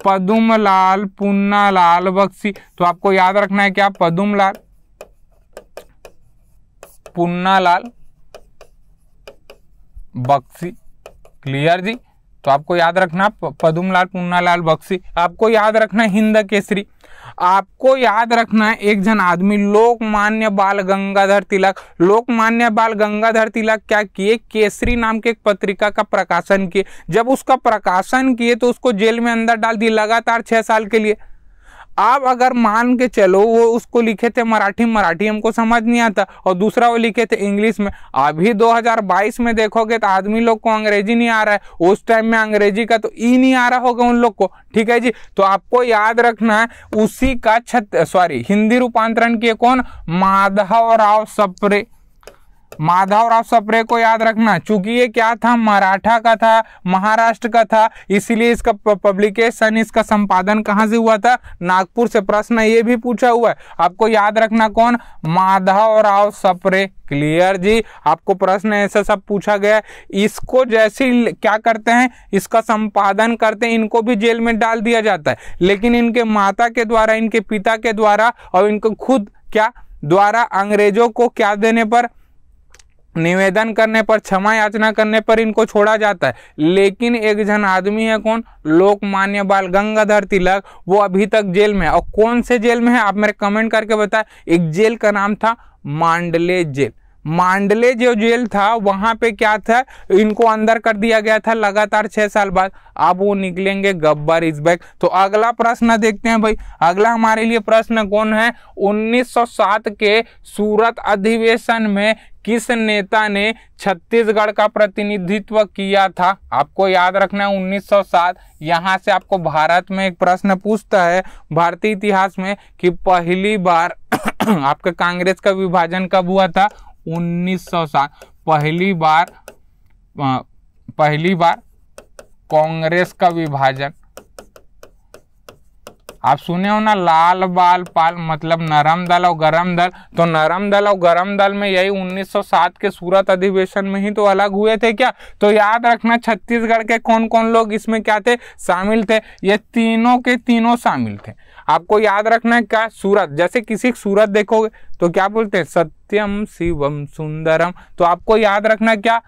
पदुमलाल पुन्नालाल बख्शी तो आपको याद रखना है क्या पदुमलाल पुन्नालाल बख्शी क्लियर जी तो आपको याद रखना पदुमलाल पुन्नालाल बख्शी आपको याद रखना हिंद केसरी आपको याद रखना है एक जन आदमी लोकमान्य बाल गंगाधर तिलक लोकमान्य बाल गंगाधर तिलक क्या किए केसरी नाम के एक पत्रिका का प्रकाशन किए जब उसका प्रकाशन किए तो उसको जेल में अंदर डाल दिए लगातार छह साल के लिए आप अगर मान के चलो वो उसको लिखे थे मराठी मराठी हमको समझ नहीं आता और दूसरा वो लिखे थे इंग्लिश में अभी 2022 में देखोगे तो आदमी लोग को अंग्रेजी नहीं आ रहा है उस टाइम में अंग्रेजी का तो ई नहीं आ रहा होगा उन लोग को ठीक है जी तो आपको याद रखना है उसी का छत सॉरी हिंदी रूपांतरण किए कौन माधव राव सप्रे माधवराव सप्रे को याद रखना चूंकि ये क्या था मराठा का था महाराष्ट्र का था इसीलिए इसका पब्लिकेशन इसका संपादन कहाँ से हुआ था नागपुर से प्रश्न ये भी पूछा हुआ है आपको याद रखना कौन माधवराव सप्रे क्लियर जी आपको प्रश्न ऐसा सब पूछा गया इसको जैसे क्या करते हैं इसका संपादन करते हैं इनको भी जेल में डाल दिया जाता है लेकिन इनके माता के द्वारा इनके पिता के द्वारा और इनको खुद क्या द्वारा अंग्रेजों को क्या देने पर निवेदन करने पर क्षमा याचना करने पर इनको छोड़ा जाता है लेकिन एक जन आदमी है कौन लोकमान्य बाल गंगाधर तिलक वो अभी तक जेल में है और कौन से जेल में है आप मेरे कमेंट करके बताएं एक जेल का नाम था मांडले जेल मांडले जो जेल था वहां पे क्या था इनको अंदर कर दिया गया था लगातार छह साल बाद अब वो निकलेंगे गब्बर इस बैग तो अगला प्रश्न देखते हैं भाई अगला हमारे लिए प्रश्न कौन है 1907 के सूरत अधिवेशन में किस नेता ने छत्तीसगढ़ का प्रतिनिधित्व किया था आपको याद रखना है 1907 यहाँ से आपको भारत में एक प्रश्न पूछता है भारतीय इतिहास में कि पहली बार (coughs) आपके कांग्रेस का विभाजन कब हुआ था 1907 पहली बार पहली बार कांग्रेस का विभाजन आप सुने हो ना लाल बाल पाल मतलब नरम दल और गरम दल तो नरम दल और गरम दल में यही 1907 के सूरत अधिवेशन में ही तो अलग हुए थे क्या तो याद रखना छत्तीसगढ़ के कौन कौन लोग इसमें क्या थे शामिल थे ये तीनों के तीनों शामिल थे आपको याद रखना है क्या सूरत जैसे किसी सूरत देखोगे तो क्या बोलते हैं सत्यम शिवम सुंदरम तो आपको याद रखना क्या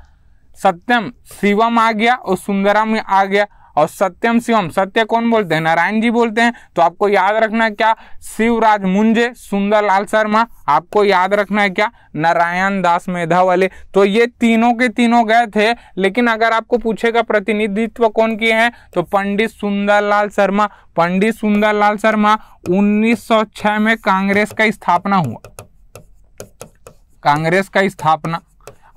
सत्यम शिवम आ गया और सुंदरम आ गया और सत्यम शिवम सत्य कौन बोलते हैं नारायण जी बोलते हैं तो आपको याद रखना है क्या शिवराज मुंजे सुंदरलाल शर्मा आपको याद रखना है क्या नारायण दास मेधा वाले तो ये तीनों के तीनों गए थे लेकिन अगर आपको पूछेगा प्रतिनिधित्व कौन किए हैं तो पंडित सुंदरलाल शर्मा पंडित सुंदरलाल शर्मा 1906 में कांग्रेस का स्थापना हुआ कांग्रेस का स्थापना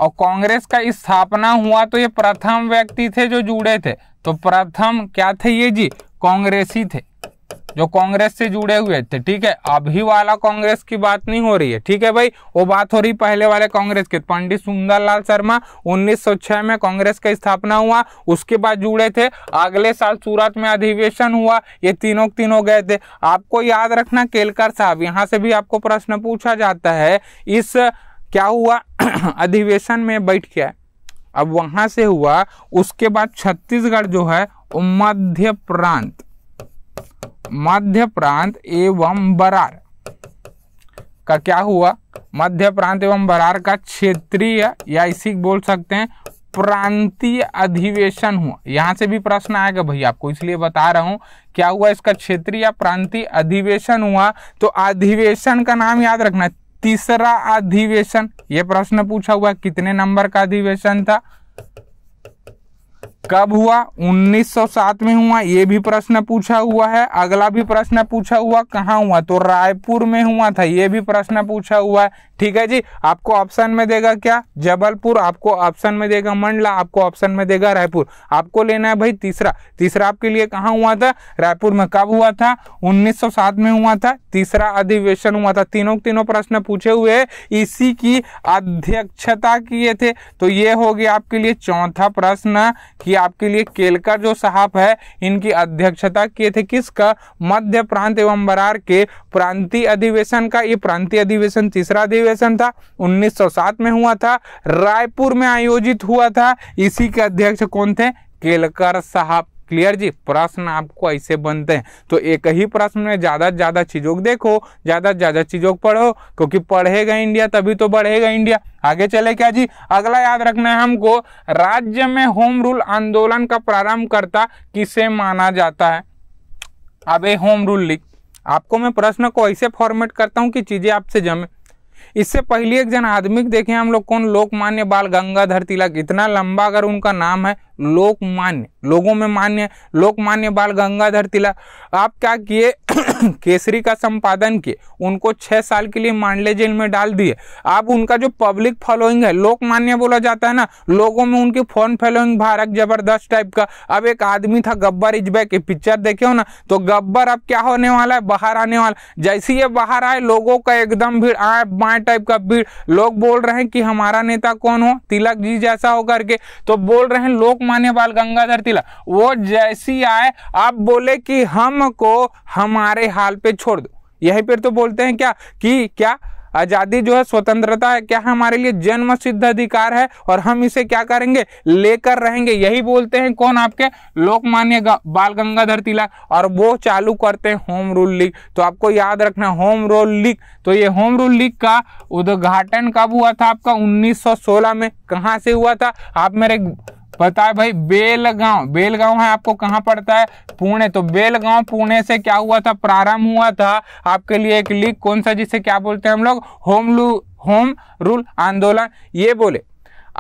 और कांग्रेस का स्थापना हुआ तो ये प्रथम व्यक्ति थे जो जुड़े थे तो प्रथम क्या थे ये जी कांग्रेसी थे जो कांग्रेस से जुड़े हुए थे ठीक है अभी वाला कांग्रेस की बात नहीं हो रही है ठीक है भाई वो बात हो रही पहले वाले कांग्रेस के पंडित सुंदरलाल शर्मा 1906 में कांग्रेस का स्थापना हुआ उसके बाद जुड़े थे अगले साल सूरत में अधिवेशन हुआ ये तीनों तीनों गए थे आपको याद रखना केलकर साहब यहाँ से भी आपको प्रश्न पूछा जाता है इस क्या हुआ (clears throat) अधिवेशन में बैठ गया अब वहां से हुआ उसके बाद छत्तीसगढ़ जो है मध्य प्रांत मध्य प्रांत एवं बरार का क्या हुआ मध्य प्रांत एवं बरार का क्षेत्रीय या इसी बोल सकते हैं प्रांतीय अधिवेशन हुआ यहां से भी प्रश्न आएगा भैया आपको इसलिए बता रहा हूं क्या हुआ इसका क्षेत्रीय प्रांतीय अधिवेशन हुआ तो अधिवेशन का नाम याद रखना तीसरा अधिवेशन ये प्रश्न पूछा हुआ कितने नंबर का अधिवेशन था कब हुआ 1907 में हुआ ये भी प्रश्न पूछा हुआ है अगला भी प्रश्न पूछा हुआ कहाँ हुआ तो रायपुर में हुआ था ये भी प्रश्न पूछा हुआ है ठीक है जी आपको ऑप्शन में देगा क्या जबलपुर आपको ऑप्शन में देगा मंडला आपको ऑप्शन में देगा रायपुर आपको लेना है भाई तीसरा तीसरा आपके लिए कहाँ हुआ था रायपुर में कब हुआ था 1907 में हुआ था तीसरा अधिवेशन हुआ था तीनों तीनों प्रश्न पूछे हुए इसी की अध्यक्षता किए थे तो ये हो गया आपके लिए चौथा प्रश्न कि आपके लिए केलकर जो साहब है इनकी अध्यक्षता किए थे किसका मध्य प्रांत एवं बरार के प्रांतीय अधिवेशन का ये प्रांतीय अधिवेशन तीसरा अधिवेशन अधिवेशन था 1907 में हुआ था रायपुर में आयोजित हुआ था इसी के अध्यक्ष कौन थे केलकर साहब क्लियर जी प्रश्न आपको ऐसे बनते हैं तो एक ही प्रश्न में ज़्यादा ज़्यादा चीज़ों को देखो ज़्यादा ज़्यादा चीज़ों को पढ़ो क्योंकि पढ़ेगा इंडिया तभी तो बढ़ेगा इंडिया आगे चले क्या जी अगला याद रखना है हमको राज्य में होम रूल आंदोलन का प्रारंभ करता किसे माना जाता है अब होम रूल लिख आपको मैं प्रश्न को ऐसे फॉर्मेट करता हूँ कि चीज़ें आपसे जमे इससे पहले एक जन आदमी देखे हम लोग कौन लोकमान्य बाल गंगाधर तिलक इतना लंबा अगर उनका नाम है लोकमान्य लोगों में मान्य लोकमान्य बाल गंगाधर तिलक आप क्या किए (coughs) केसरी का संपादन किए उनको छः साल के लिए मांडले जेल में डाल दिए आप उनका जो पब्लिक फॉलोइंग है लोकमान्य बोला जाता है ना लोगों में उनकी फोन फॉलोइंग भारत जबरदस्त टाइप का अब एक आदमी था गब्बर इजबै की पिक्चर देखे हो ना तो गब्बर अब क्या होने वाला है बाहर आने वाला जैसे ये बाहर आए लोगों का एकदम भीड़ आए बाए टाइप का भीड़ लोग बोल रहे हैं कि हमारा नेता कौन हो तिलक जी जैसा हो करके तो बोल रहे हैं लोग लोकमान्य बाल गंगाधर तिलक वो जैसी आए आप बोले कि हमको हमारे हाल पे छोड़ दो यही पर तो बोलते हैं क्या कि क्या आज़ादी जो है स्वतंत्रता है क्या हमारे लिए जन्म सिद्ध अधिकार है और हम इसे क्या करेंगे लेकर रहेंगे यही बोलते हैं कौन आपके लोकमान्य बाल गंगाधर तिलक और वो चालू करते हैं होम रूल लीग तो आपको याद रखना होम रूल लीग तो ये होम रूल लीग का उद्घाटन कब हुआ था आपका 1916 में कहाँ से हुआ था आप मेरे बताए भाई बेलगांव बेलगांव है आपको कहाँ पड़ता है पुणे तो बेलगांव पुणे से क्या हुआ था प्रारंभ हुआ था आपके लिए एक लीग कौन सा जिसे क्या बोलते हैं हम लोग होम लू होम रूल आंदोलन ये बोले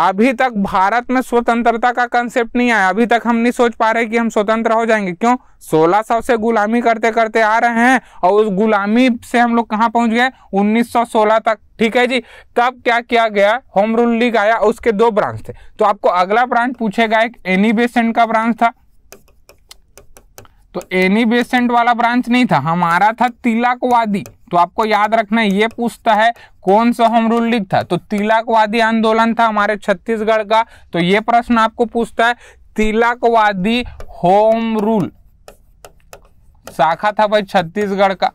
अभी तक भारत में स्वतंत्रता का कंसेप्ट नहीं आया अभी तक हम नहीं सोच पा रहे कि हम स्वतंत्र हो जाएंगे क्यों 1600 से गुलामी करते करते आ रहे हैं और उस गुलामी से हम लोग कहाँ पहुंच गए 1916 तक ठीक है जी तब क्या किया गया होम रूल लीग आया उसके दो ब्रांच थे तो आपको अगला ब्रांच पूछेगा एक एनी बेसेंट e का ब्रांच था तो एनी बेसेंट वाला ब्रांच नहीं था हमारा था तिलकवादी तो आपको याद रखना ये पूछता है कौन सा होम रूल लीग था तो तिलकवादी आंदोलन था हमारे छत्तीसगढ़ का तो ये प्रश्न आपको पूछता है तिलकवादी होम रूल शाखा था भाई छत्तीसगढ़ का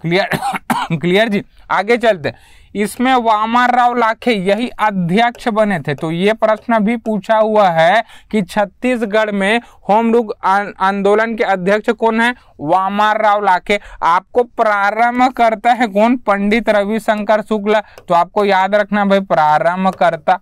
क्लियर क्लियर (coughs) जी आगे चलते हैं इसमें वामन राव लाखे यही अध्यक्ष बने थे तो ये प्रश्न भी पूछा हुआ है कि छत्तीसगढ़ में होम रूल आंदोलन के अध्यक्ष कौन है वामन राव लाखे आपको प्रारंभ करता है कौन पंडित रविशंकर शुक्ला तो आपको याद रखना भाई प्रारंभ करता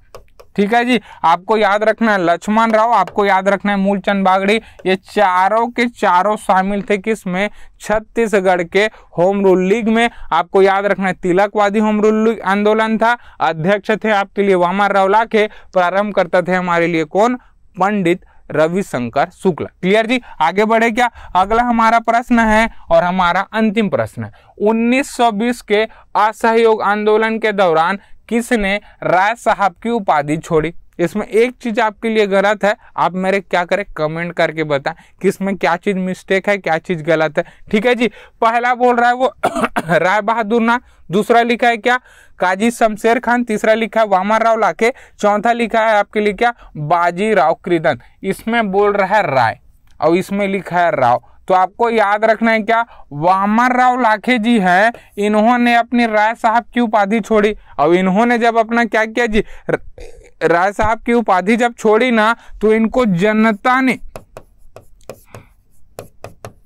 ठीक है जी आपको याद रखना है लक्ष्मण राव आपको याद रखना है मूलचंद बागड़ी ये चारों के चारों शामिल थे किसमें छत्तीसगढ़ के होम रूल लीग में आपको याद रखना है तिलकवादी होम रूल लीग आंदोलन था अध्यक्ष थे आपके लिए वामन राव लाखे प्रारंभ करता थे हमारे लिए कौन पंडित रविशंकर शुक्ला क्लियर जी आगे बढ़े क्या अगला हमारा प्रश्न है और हमारा अंतिम प्रश्न है 1920 के असहयोग आंदोलन के दौरान किसने राय साहब की उपाधि छोड़ी इसमें एक चीज़ आपके लिए गलत है आप मेरे क्या करें कमेंट करके बताएं कि इसमें क्या चीज़ मिस्टेक है क्या चीज़ गलत है ठीक है जी पहला बोल रहा है वो (coughs) राय बहादुर ना दूसरा लिखा है क्या काजी शमशेर खान तीसरा लिखा है वामा राव लाके चौथा लिखा है आपके लिए क्या बाजी राव क्रिदन इसमें बोल रहा है राय और इसमें लिखा है राव तो आपको याद रखना है क्या वामन राव लाखे जी हैं इन्होंने अपनी राय साहब की उपाधि छोड़ी और इन्होंने जब अपना क्या किया जी राय साहब की उपाधि जब छोड़ी ना तो इनको जनता ने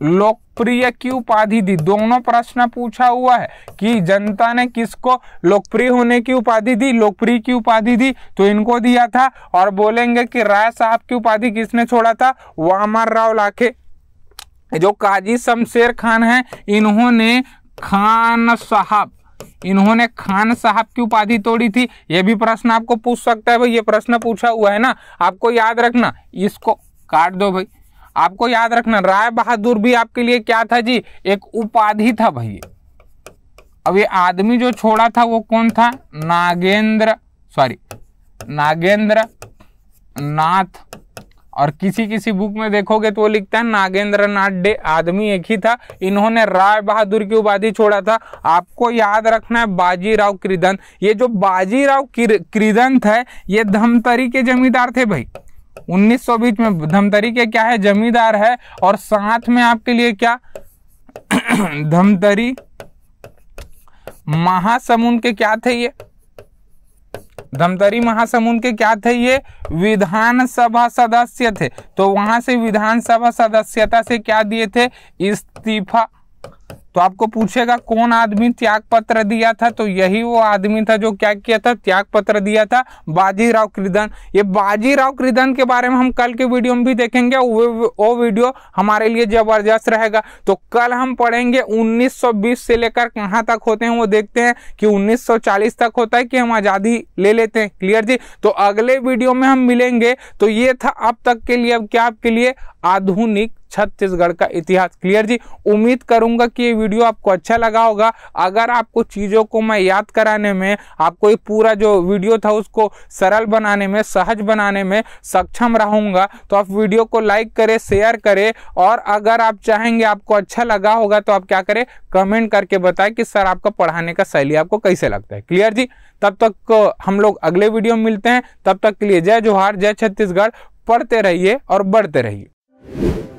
लोकप्रिय की उपाधि दी दोनों प्रश्न पूछा हुआ है कि जनता ने किसको लोकप्रिय होने की उपाधि दी लोकप्रिय की उपाधि दी तो इनको दिया था और बोलेंगे कि राय साहब की उपाधि किसने छोड़ा था वामन राव लाखे जो काजी शमशेर खान है इन्होंने खान साहब इन्होंने खान साहब की उपाधि तोड़ी थी ये भी प्रश्न आपको पूछ सकता है भाई ये प्रश्न पूछा हुआ है ना आपको याद रखना इसको काट दो भाई आपको याद रखना राय बहादुर भी आपके लिए क्या था जी एक उपाधि था भाई अब ये आदमी जो छोड़ा था वो कौन था नागेंद्र सॉरी नागेंद्र नाथ और किसी किसी बुक में देखोगे तो वो लिखता है नागेंद्र नाथ डे आदमी एक ही था इन्होंने राय बहादुर की उपाधि छोड़ा था आपको याद रखना है बाजीराव क्रिदंत ये जो बाजीराव क्रिदंत है ये धमतरी के जमींदार थे भाई 1920 में धमतरी के क्या है जमींदार है और साथ में आपके लिए क्या (clears throat) धमतरी महासमुंद के क्या थे ये धमतरी महासमुंद के क्या थे ये विधानसभा सदस्य थे तो वहां से विधानसभा सदस्यता से क्या दिए थे इस्तीफा तो आपको पूछेगा कौन आदमी त्याग पत्र दिया था तो यही वो आदमी था जो क्या किया था त्याग पत्र दिया था बाजीराव क्रिदन ये बाजीराव क्रिदन के बारे में हम कल के वीडियो में भी देखेंगे वो, वीडियो हमारे लिए जबरदस्त रहेगा तो कल हम पढ़ेंगे 1920 से लेकर कहाँ तक होते हैं वो देखते हैं कि 1940 तक होता है कि हम आज़ादी ले लेते हैं क्लियर जी तो अगले वीडियो में हम मिलेंगे तो ये था अब तक के लिए क्या आपके लिए आधुनिक छत्तीसगढ़ का इतिहास क्लियर जी उम्मीद करूंगा कि ये वीडियो आपको अच्छा लगा होगा अगर आपको चीज़ों को मैं याद कराने में आपको ये पूरा जो वीडियो था उसको सरल बनाने में सहज बनाने में सक्षम रहूँगा तो आप वीडियो को लाइक करें शेयर करें और अगर आप चाहेंगे आपको अच्छा लगा होगा तो आप क्या करें कमेंट करके बताएं कि सर आपका पढ़ाने का शैली आपको कैसे लगता है क्लियर जी तब तक हम लोग अगले वीडियो में मिलते हैं तब तक के लिए जय जोहार जय छत्तीसगढ़ पढ़ते रहिए और बढ़ते रहिए